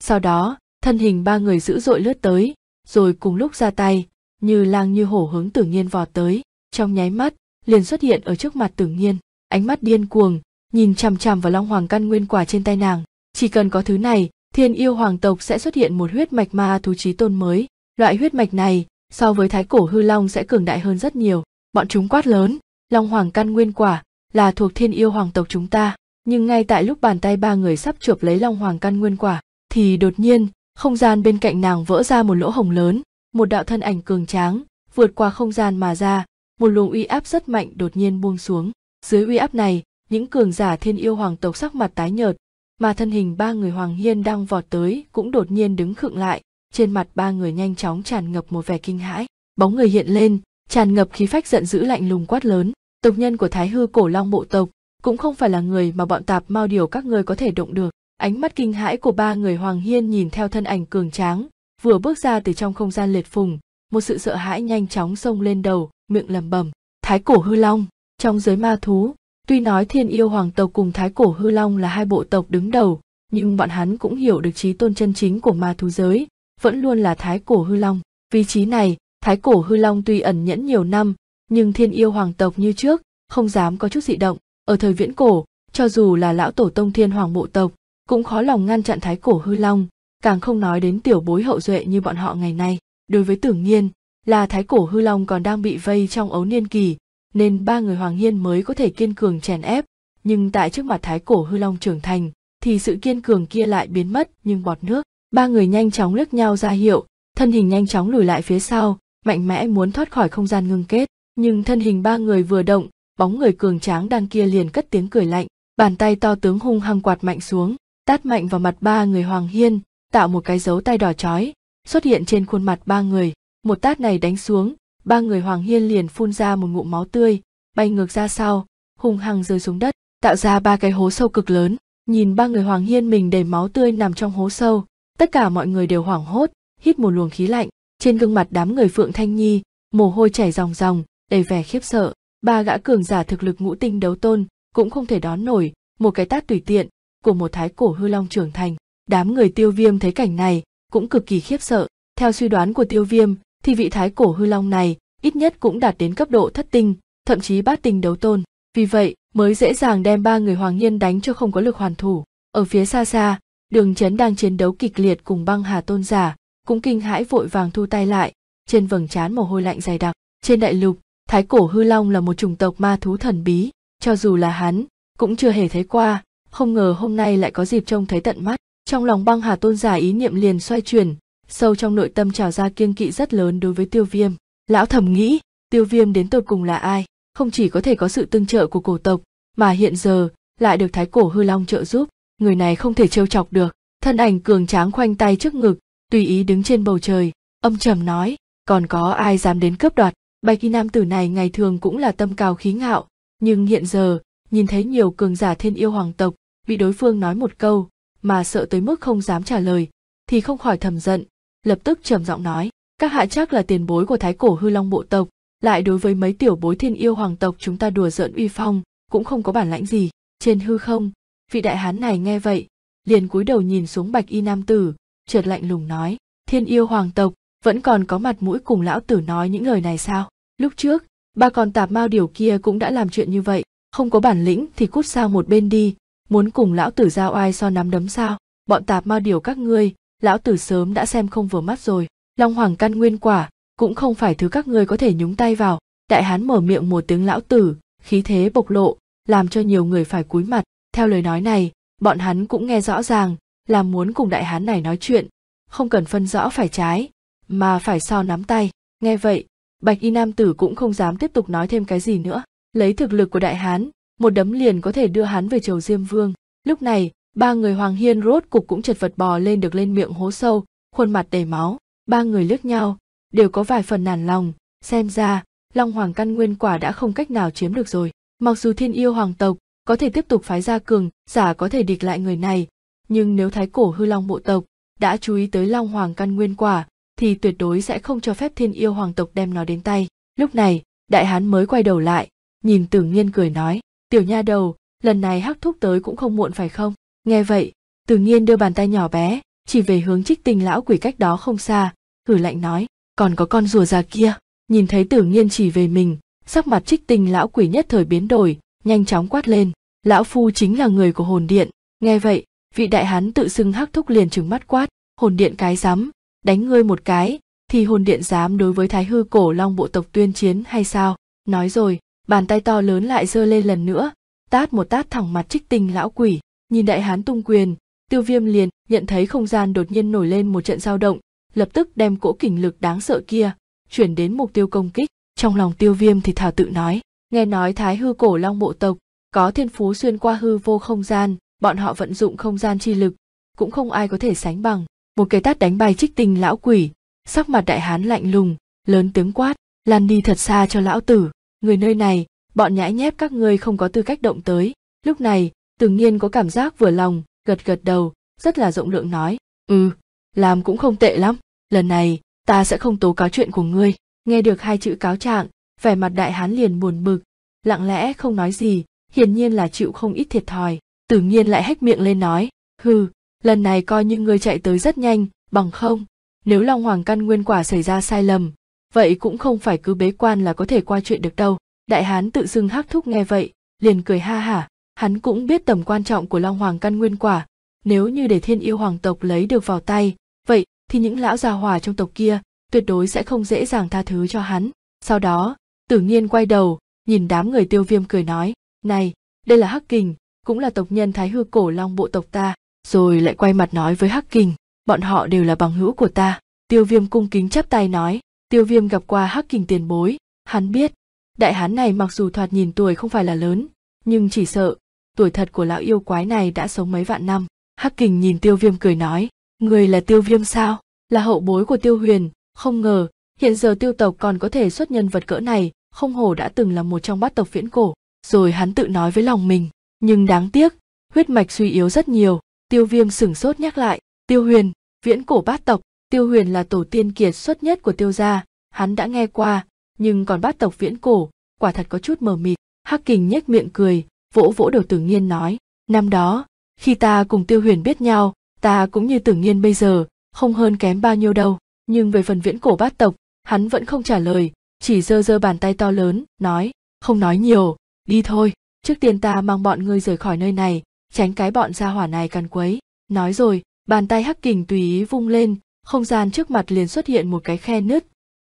sau đó thân hình ba người dữ dội lướt tới rồi cùng lúc ra tay như lang như hổ hướng tử nghiên vọt tới trong nháy mắt liền xuất hiện ở trước mặt tưởng nhiên ánh mắt điên cuồng nhìn chằm chằm vào long hoàng căn nguyên quả trên tay nàng chỉ cần có thứ này thiên yêu hoàng tộc sẽ xuất hiện một huyết mạch ma thú trí tôn mới loại huyết mạch này so với thái cổ hư long sẽ cường đại hơn rất nhiều bọn chúng quát lớn long hoàng căn nguyên quả là thuộc thiên yêu hoàng tộc chúng ta nhưng ngay tại lúc bàn tay ba người sắp chụp lấy long hoàng căn nguyên quả thì đột nhiên không gian bên cạnh nàng vỡ ra một lỗ hồng lớn một đạo thân ảnh cường tráng vượt qua không gian mà ra một luồng uy áp rất mạnh đột nhiên buông xuống dưới uy áp này những cường giả thiên yêu hoàng tộc sắc mặt tái nhợt mà thân hình ba người hoàng hiên đang vọt tới cũng đột nhiên đứng khựng lại trên mặt ba người nhanh chóng tràn ngập một vẻ kinh hãi bóng người hiện lên tràn ngập khí phách giận dữ lạnh lùng quát lớn tộc nhân của thái hư cổ long bộ tộc cũng không phải là người mà bọn tạp mau điều các ngươi có thể động được ánh mắt kinh hãi của ba người hoàng hiên nhìn theo thân ảnh cường tráng vừa bước ra từ trong không gian liệt phùng một sự sợ hãi nhanh chóng xông lên đầu miệng lẩm bẩm thái cổ hư long trong giới ma thú tuy nói thiên yêu hoàng tộc cùng thái cổ hư long là hai bộ tộc đứng đầu nhưng bọn hắn cũng hiểu được trí tôn chân chính của ma thú giới vẫn luôn là thái cổ hư long vị trí này thái cổ hư long tuy ẩn nhẫn nhiều năm nhưng thiên yêu hoàng tộc như trước không dám có chút dị động ở thời viễn cổ cho dù là lão tổ tông thiên hoàng bộ tộc cũng khó lòng ngăn chặn thái cổ hư long càng không nói đến tiểu bối hậu duệ như bọn họ ngày nay đối với tưởng nhiên là thái cổ hư long còn đang bị vây trong ấu niên kỳ nên ba người hoàng hiên mới có thể kiên cường chèn ép nhưng tại trước mặt thái cổ hư long trưởng thành thì sự kiên cường kia lại biến mất nhưng bọt nước ba người nhanh chóng lướt nhau ra hiệu thân hình nhanh chóng lùi lại phía sau mạnh mẽ muốn thoát khỏi không gian ngưng kết nhưng thân hình ba người vừa động bóng người cường tráng đang kia liền cất tiếng cười lạnh bàn tay to tướng hung hăng quạt mạnh xuống tát mạnh vào mặt ba người hoàng hiên tạo một cái dấu tay đỏ chói xuất hiện trên khuôn mặt ba người một tát này đánh xuống ba người hoàng hiên liền phun ra một ngụm máu tươi bay ngược ra sau hùng hằng rơi xuống đất tạo ra ba cái hố sâu cực lớn nhìn ba người hoàng hiên mình đầy máu tươi nằm trong hố sâu tất cả mọi người đều hoảng hốt hít một luồng khí lạnh trên gương mặt đám người phượng thanh nhi mồ hôi chảy ròng ròng đầy vẻ khiếp sợ ba gã cường giả thực lực ngũ tinh đấu tôn cũng không thể đón nổi một cái tát tùy tiện của một thái cổ hư long trưởng thành đám người tiêu viêm thấy cảnh này cũng cực kỳ khiếp sợ theo suy đoán của tiêu viêm thì vị thái cổ hư long này ít nhất cũng đạt đến cấp độ thất tinh, thậm chí bát tinh đấu tôn. Vì vậy, mới dễ dàng đem ba người Hoàng Nhiên đánh cho không có lực hoàn thủ. Ở phía xa xa, Đường Chấn đang chiến đấu kịch liệt cùng băng hà tôn giả, cũng kinh hãi vội vàng thu tay lại, trên vầng trán mồ hôi lạnh dày đặc. Trên đại lục, Thái cổ hư long là một chủng tộc ma thú thần bí, cho dù là hắn, cũng chưa hề thấy qua, không ngờ hôm nay lại có dịp trông thấy tận mắt. Trong lòng băng hà tôn giả ý niệm liền xoay chuyển, sâu trong nội tâm trào ra kiêng kỵ rất lớn đối với tiêu viêm lão thầm nghĩ tiêu viêm đến tột cùng là ai không chỉ có thể có sự tương trợ của cổ tộc mà hiện giờ lại được thái cổ hư long trợ giúp người này không thể trêu chọc được thân ảnh cường tráng khoanh tay trước ngực tùy ý đứng trên bầu trời âm trầm nói còn có ai dám đến cướp đoạt bạch y nam tử này ngày thường cũng là tâm cao khí ngạo nhưng hiện giờ nhìn thấy nhiều cường giả thiên yêu hoàng tộc bị đối phương nói một câu mà sợ tới mức không dám trả lời thì không khỏi thầm giận lập tức trầm giọng nói các hạ chắc là tiền bối của thái cổ hư long bộ tộc lại đối với mấy tiểu bối thiên yêu hoàng tộc chúng ta đùa giỡn uy phong cũng không có bản lãnh gì trên hư không vị đại hán này nghe vậy liền cúi đầu nhìn xuống bạch y nam tử trượt lạnh lùng nói thiên yêu hoàng tộc vẫn còn có mặt mũi cùng lão tử nói những lời này sao lúc trước ba con tạp mao điều kia cũng đã làm chuyện như vậy không có bản lĩnh thì cút sang một bên đi muốn cùng lão tử giao ai so nắm đấm sao bọn tạp mao điều các ngươi lão tử sớm đã xem không vừa mắt rồi long hoàng căn nguyên quả cũng không phải thứ các ngươi có thể nhúng tay vào đại hán mở miệng một tiếng lão tử khí thế bộc lộ làm cho nhiều người phải cúi mặt theo lời nói này bọn hắn cũng nghe rõ ràng là muốn cùng đại hán này nói chuyện không cần phân rõ phải trái mà phải so nắm tay nghe vậy bạch y nam tử cũng không dám tiếp tục nói thêm cái gì nữa lấy thực lực của đại hán một đấm liền có thể đưa hắn về chầu diêm vương lúc này ba người hoàng hiên rốt cục cũng chật vật bò lên được lên miệng hố sâu khuôn mặt đầy máu ba người liếc nhau đều có vài phần nản lòng xem ra long hoàng căn nguyên quả đã không cách nào chiếm được rồi mặc dù thiên yêu hoàng tộc có thể tiếp tục phái ra cường giả có thể địch lại người này nhưng nếu thái cổ hư long bộ tộc đã chú ý tới long hoàng căn nguyên quả thì tuyệt đối sẽ không cho phép thiên yêu hoàng tộc đem nó đến tay lúc này đại hán mới quay đầu lại nhìn tử nghiên cười nói tiểu nha đầu lần này hắc thúc tới cũng không muộn phải không nghe vậy tử nhiên đưa bàn tay nhỏ bé chỉ về hướng trích tình lão quỷ cách đó không xa hử lạnh nói còn có con rùa già kia nhìn thấy tử nghiên chỉ về mình sắc mặt trích tình lão quỷ nhất thời biến đổi nhanh chóng quát lên lão phu chính là người của hồn điện nghe vậy vị đại hán tự xưng hắc thúc liền trừng mắt quát hồn điện cái rắm đánh ngươi một cái thì hồn điện dám đối với thái hư cổ long bộ tộc tuyên chiến hay sao nói rồi bàn tay to lớn lại giơ lên lần nữa tát một tát thẳng mặt trích tinh lão quỷ nhìn đại hán tung quyền tiêu viêm liền nhận thấy không gian đột nhiên nổi lên một trận dao động lập tức đem cỗ kình lực đáng sợ kia chuyển đến mục tiêu công kích trong lòng tiêu viêm thì thảo tự nói nghe nói thái hư cổ long bộ tộc có thiên phú xuyên qua hư vô không gian bọn họ vận dụng không gian chi lực cũng không ai có thể sánh bằng một cái tát đánh bay trích tình lão quỷ sắc mặt đại hán lạnh lùng lớn tiếng quát lan đi thật xa cho lão tử người nơi này bọn nhãi nhép các ngươi không có tư cách động tới lúc này tự nhiên có cảm giác vừa lòng, gật gật đầu, rất là rộng lượng nói, ừ, làm cũng không tệ lắm, lần này ta sẽ không tố cáo chuyện của ngươi. Nghe được hai chữ cáo trạng, vẻ mặt đại hán liền buồn bực, lặng lẽ không nói gì, hiển nhiên là chịu không ít thiệt thòi. tự nhiên lại hách miệng lên nói, hừ, lần này coi như ngươi chạy tới rất nhanh, bằng không, nếu Long Hoàng căn nguyên quả xảy ra sai lầm, vậy cũng không phải cứ bế quan là có thể qua chuyện được đâu. Đại hán tự dưng hắc thúc nghe vậy, liền cười ha hả, Hắn cũng biết tầm quan trọng của Long Hoàng căn nguyên quả, nếu như để thiên yêu hoàng tộc lấy được vào tay, vậy thì những lão già hòa trong tộc kia tuyệt đối sẽ không dễ dàng tha thứ cho hắn. Sau đó, tử nhiên quay đầu, nhìn đám người tiêu viêm cười nói, này, đây là Hắc Kình, cũng là tộc nhân Thái Hư Cổ Long bộ tộc ta, rồi lại quay mặt nói với Hắc Kình, bọn họ đều là bằng hữu của ta. Tiêu viêm cung kính chắp tay nói, tiêu viêm gặp qua Hắc Kình tiền bối, hắn biết, đại hán này mặc dù thoạt nhìn tuổi không phải là lớn, nhưng chỉ sợ tuổi thật của lão yêu quái này đã sống mấy vạn năm hắc kình nhìn tiêu viêm cười nói người là tiêu viêm sao là hậu bối của tiêu huyền không ngờ hiện giờ tiêu tộc còn có thể xuất nhân vật cỡ này không hổ đã từng là một trong bát tộc viễn cổ rồi hắn tự nói với lòng mình nhưng đáng tiếc huyết mạch suy yếu rất nhiều tiêu viêm sửng sốt nhắc lại tiêu huyền viễn cổ bát tộc tiêu huyền là tổ tiên kiệt xuất nhất của tiêu gia hắn đã nghe qua nhưng còn bát tộc viễn cổ quả thật có chút mờ mịt hắc kình nhếch miệng cười vỗ vỗ đầu tưởng nhiên nói năm đó khi ta cùng tiêu huyền biết nhau ta cũng như tưởng nhiên bây giờ không hơn kém bao nhiêu đâu nhưng về phần viễn cổ bát tộc hắn vẫn không trả lời chỉ giơ giơ bàn tay to lớn nói không nói nhiều đi thôi trước tiên ta mang bọn ngươi rời khỏi nơi này tránh cái bọn gia hỏa này càn quấy nói rồi bàn tay hắc kình tùy ý vung lên không gian trước mặt liền xuất hiện một cái khe nứt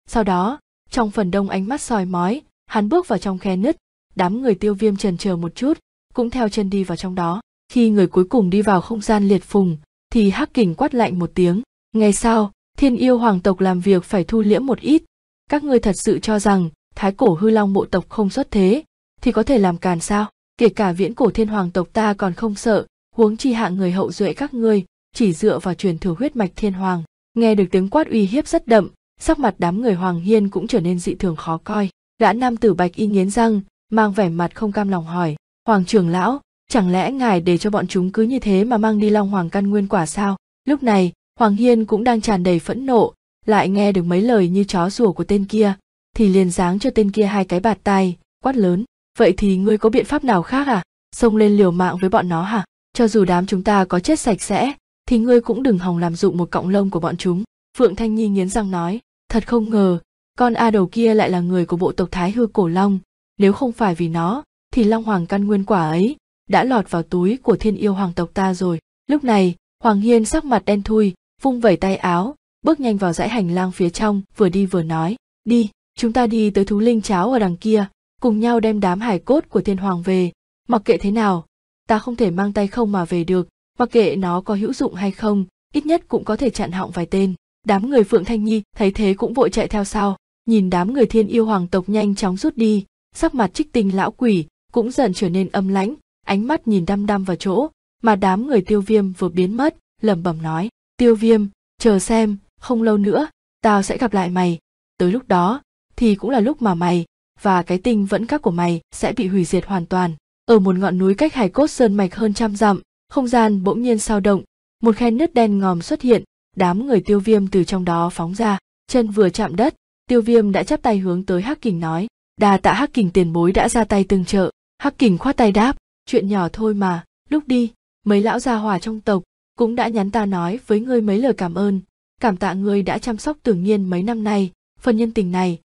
sau đó trong phần đông ánh mắt soi mói hắn bước vào trong khe nứt đám người tiêu viêm trần chờ một chút cũng theo chân đi vào trong đó khi người cuối cùng đi vào không gian liệt phùng thì hắc kình quát lạnh một tiếng ngày sau thiên yêu hoàng tộc làm việc phải thu liễm một ít các ngươi thật sự cho rằng thái cổ hư long bộ tộc không xuất thế thì có thể làm càn sao kể cả viễn cổ thiên hoàng tộc ta còn không sợ huống chi hạng người hậu duệ các ngươi chỉ dựa vào truyền thừa huyết mạch thiên hoàng nghe được tiếng quát uy hiếp rất đậm sắc mặt đám người hoàng hiên cũng trở nên dị thường khó coi gã nam tử bạch y nghiến răng mang vẻ mặt không cam lòng hỏi hoàng trưởng lão chẳng lẽ ngài để cho bọn chúng cứ như thế mà mang đi long hoàng căn nguyên quả sao lúc này hoàng hiên cũng đang tràn đầy phẫn nộ lại nghe được mấy lời như chó rủa của tên kia thì liền giáng cho tên kia hai cái bạt tay quát lớn vậy thì ngươi có biện pháp nào khác à xông lên liều mạng với bọn nó hả cho dù đám chúng ta có chết sạch sẽ thì ngươi cũng đừng hòng làm dụng một cọng lông của bọn chúng phượng thanh nhi nghiến răng nói thật không ngờ con a đầu kia lại là người của bộ tộc thái hư cổ long nếu không phải vì nó thì long hoàng căn nguyên quả ấy đã lọt vào túi của thiên yêu hoàng tộc ta rồi lúc này hoàng hiên sắc mặt đen thui vung vẩy tay áo bước nhanh vào dãy hành lang phía trong vừa đi vừa nói đi chúng ta đi tới thú linh cháo ở đằng kia cùng nhau đem đám hải cốt của thiên hoàng về mặc kệ thế nào ta không thể mang tay không mà về được mặc kệ nó có hữu dụng hay không ít nhất cũng có thể chặn họng vài tên đám người phượng thanh nhi thấy thế cũng vội chạy theo sau nhìn đám người thiên yêu hoàng tộc nhanh chóng rút đi sắc mặt trích tinh lão quỷ cũng dần trở nên âm lãnh, ánh mắt nhìn đăm đăm vào chỗ mà đám người tiêu viêm vừa biến mất, lẩm bẩm nói, tiêu viêm, chờ xem, không lâu nữa, tao sẽ gặp lại mày, tới lúc đó, thì cũng là lúc mà mày, và cái tinh vẫn các của mày sẽ bị hủy diệt hoàn toàn. Ở một ngọn núi cách hải cốt sơn mạch hơn trăm dặm, không gian bỗng nhiên sao động, một khe nứt đen ngòm xuất hiện, đám người tiêu viêm từ trong đó phóng ra, chân vừa chạm đất, tiêu viêm đã chắp tay hướng tới hắc kình nói, đà tạ hắc kình tiền bối đã ra tay tương trợ hắc kình khoát tay đáp chuyện nhỏ thôi mà lúc đi mấy lão gia hòa trong tộc cũng đã nhắn ta nói với ngươi mấy lời cảm ơn cảm tạ ngươi đã chăm sóc tưởng nhiên mấy năm nay phần nhân tình này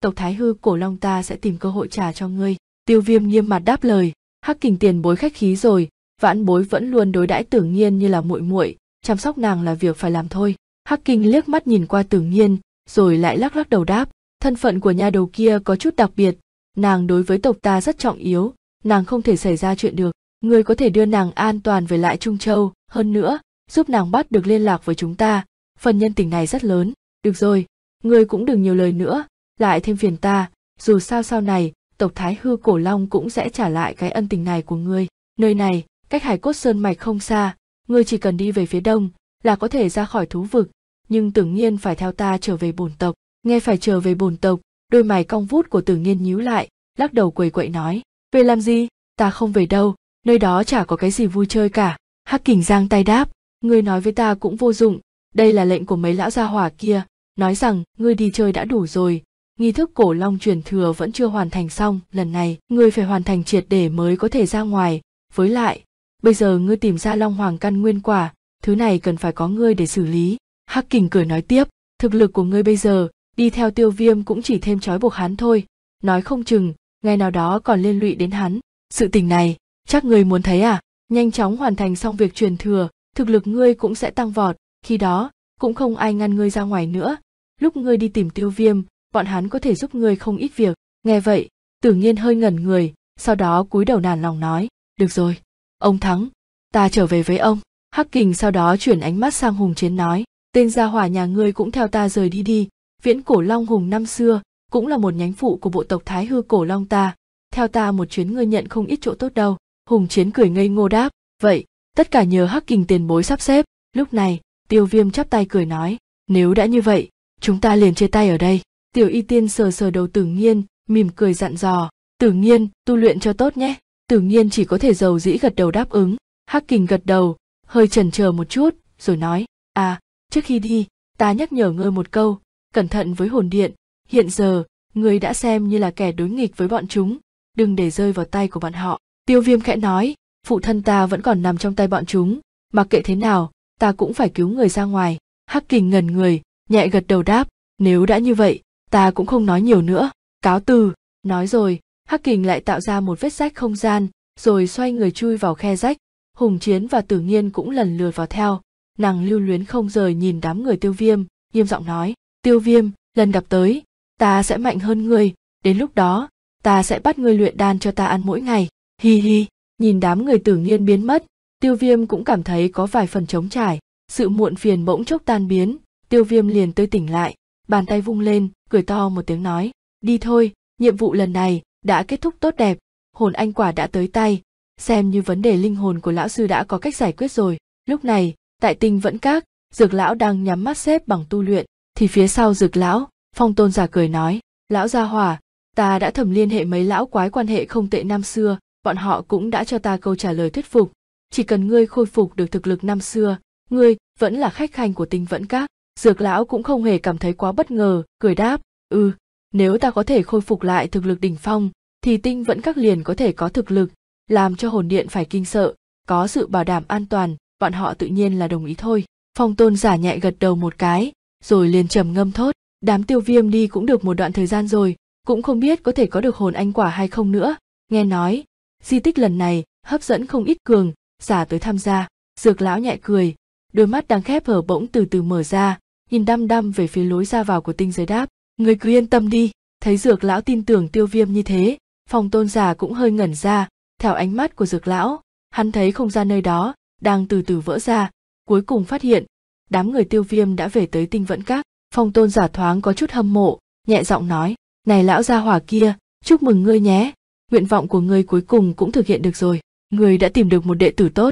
tộc thái hư cổ long ta sẽ tìm cơ hội trả cho ngươi tiêu viêm nghiêm mặt đáp lời hắc kình tiền bối khách khí rồi vãn bối vẫn luôn đối đãi tưởng nhiên như là muội muội chăm sóc nàng là việc phải làm thôi hắc kinh liếc mắt nhìn qua tưởng nhiên rồi lại lắc lắc đầu đáp thân phận của nha đầu kia có chút đặc biệt nàng đối với tộc ta rất trọng yếu nàng không thể xảy ra chuyện được Người có thể đưa nàng an toàn về lại trung châu hơn nữa giúp nàng bắt được liên lạc với chúng ta phần nhân tình này rất lớn được rồi người cũng đừng nhiều lời nữa lại thêm phiền ta dù sao sau này tộc thái hư cổ long cũng sẽ trả lại cái ân tình này của ngươi nơi này cách hải cốt sơn mạch không xa ngươi chỉ cần đi về phía đông là có thể ra khỏi thú vực nhưng tưởng nhiên phải theo ta trở về bổn tộc nghe phải trở về bồn tộc đôi mày cong vút của tử nghiên nhíu lại lắc đầu quầy quậy nói về làm gì ta không về đâu nơi đó chả có cái gì vui chơi cả hắc kình giang tay đáp ngươi nói với ta cũng vô dụng đây là lệnh của mấy lão gia hỏa kia nói rằng ngươi đi chơi đã đủ rồi nghi thức cổ long truyền thừa vẫn chưa hoàn thành xong lần này ngươi phải hoàn thành triệt để mới có thể ra ngoài với lại bây giờ ngươi tìm ra long hoàng căn nguyên quả thứ này cần phải có ngươi để xử lý hắc kình cười nói tiếp thực lực của ngươi bây giờ đi theo tiêu viêm cũng chỉ thêm trói buộc hắn thôi nói không chừng ngày nào đó còn liên lụy đến hắn sự tình này chắc ngươi muốn thấy à nhanh chóng hoàn thành xong việc truyền thừa thực lực ngươi cũng sẽ tăng vọt khi đó cũng không ai ngăn ngươi ra ngoài nữa lúc ngươi đi tìm tiêu viêm bọn hắn có thể giúp ngươi không ít việc nghe vậy tử nhiên hơi ngẩn người sau đó cúi đầu nản lòng nói được rồi ông thắng ta trở về với ông hắc kình sau đó chuyển ánh mắt sang hùng chiến nói tên gia hỏa nhà ngươi cũng theo ta rời đi đi viễn cổ long hùng năm xưa cũng là một nhánh phụ của bộ tộc thái hư cổ long ta theo ta một chuyến ngươi nhận không ít chỗ tốt đâu hùng chiến cười ngây ngô đáp vậy tất cả nhờ hắc kình tiền bối sắp xếp lúc này tiêu viêm chắp tay cười nói nếu đã như vậy chúng ta liền chia tay ở đây tiểu y tiên sờ sờ đầu tử nghiên mỉm cười dặn dò tử nghiên tu luyện cho tốt nhé tử nghiên chỉ có thể giàu dĩ gật đầu đáp ứng hắc kình gật đầu hơi chần chờ một chút rồi nói à trước khi đi ta nhắc nhở ngươi một câu cẩn thận với hồn điện hiện giờ người đã xem như là kẻ đối nghịch với bọn chúng đừng để rơi vào tay của bọn họ tiêu viêm khẽ nói phụ thân ta vẫn còn nằm trong tay bọn chúng mặc kệ thế nào ta cũng phải cứu người ra ngoài hắc kình ngần người nhẹ gật đầu đáp nếu đã như vậy ta cũng không nói nhiều nữa cáo từ nói rồi hắc kình lại tạo ra một vết rách không gian rồi xoay người chui vào khe rách hùng chiến và tử nghiên cũng lần lượt vào theo nàng lưu luyến không rời nhìn đám người tiêu viêm nghiêm giọng nói tiêu viêm lần gặp tới ta sẽ mạnh hơn ngươi đến lúc đó ta sẽ bắt ngươi luyện đan cho ta ăn mỗi ngày hi hi nhìn đám người tử nghiên biến mất tiêu viêm cũng cảm thấy có vài phần trống trải sự muộn phiền bỗng chốc tan biến tiêu viêm liền tươi tỉnh lại bàn tay vung lên cười to một tiếng nói đi thôi nhiệm vụ lần này đã kết thúc tốt đẹp hồn anh quả đã tới tay xem như vấn đề linh hồn của lão sư đã có cách giải quyết rồi lúc này tại tinh vẫn các dược lão đang nhắm mắt xếp bằng tu luyện thì phía sau rực lão phong tôn giả cười nói lão gia hỏa ta đã thầm liên hệ mấy lão quái quan hệ không tệ năm xưa bọn họ cũng đã cho ta câu trả lời thuyết phục chỉ cần ngươi khôi phục được thực lực năm xưa ngươi vẫn là khách khanh của tinh vẫn các dược lão cũng không hề cảm thấy quá bất ngờ cười đáp ừ nếu ta có thể khôi phục lại thực lực đỉnh phong thì tinh vẫn các liền có thể có thực lực làm cho hồn điện phải kinh sợ có sự bảo đảm an toàn bọn họ tự nhiên là đồng ý thôi phong tôn giả nhẹ gật đầu một cái rồi liền trầm ngâm thốt đám tiêu viêm đi cũng được một đoạn thời gian rồi cũng không biết có thể có được hồn anh quả hay không nữa nghe nói di tích lần này hấp dẫn không ít cường giả tới tham gia dược lão nhẹ cười đôi mắt đang khép hở bỗng từ từ mở ra nhìn đăm đăm về phía lối ra vào của tinh giới đáp người cứ yên tâm đi thấy dược lão tin tưởng tiêu viêm như thế phòng tôn giả cũng hơi ngẩn ra theo ánh mắt của dược lão hắn thấy không gian nơi đó đang từ từ vỡ ra cuối cùng phát hiện đám người tiêu viêm đã về tới tinh vẫn các phong tôn giả thoáng có chút hâm mộ nhẹ giọng nói này lão gia hỏa kia chúc mừng ngươi nhé nguyện vọng của ngươi cuối cùng cũng thực hiện được rồi ngươi đã tìm được một đệ tử tốt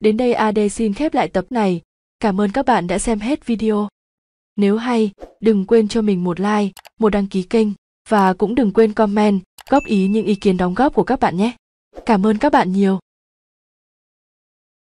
đến đây ad xin khép lại tập này cảm ơn các bạn đã xem hết video nếu hay đừng quên cho mình một like một đăng ký kênh và cũng đừng quên comment góp ý những ý kiến đóng góp của các bạn nhé cảm ơn các bạn nhiều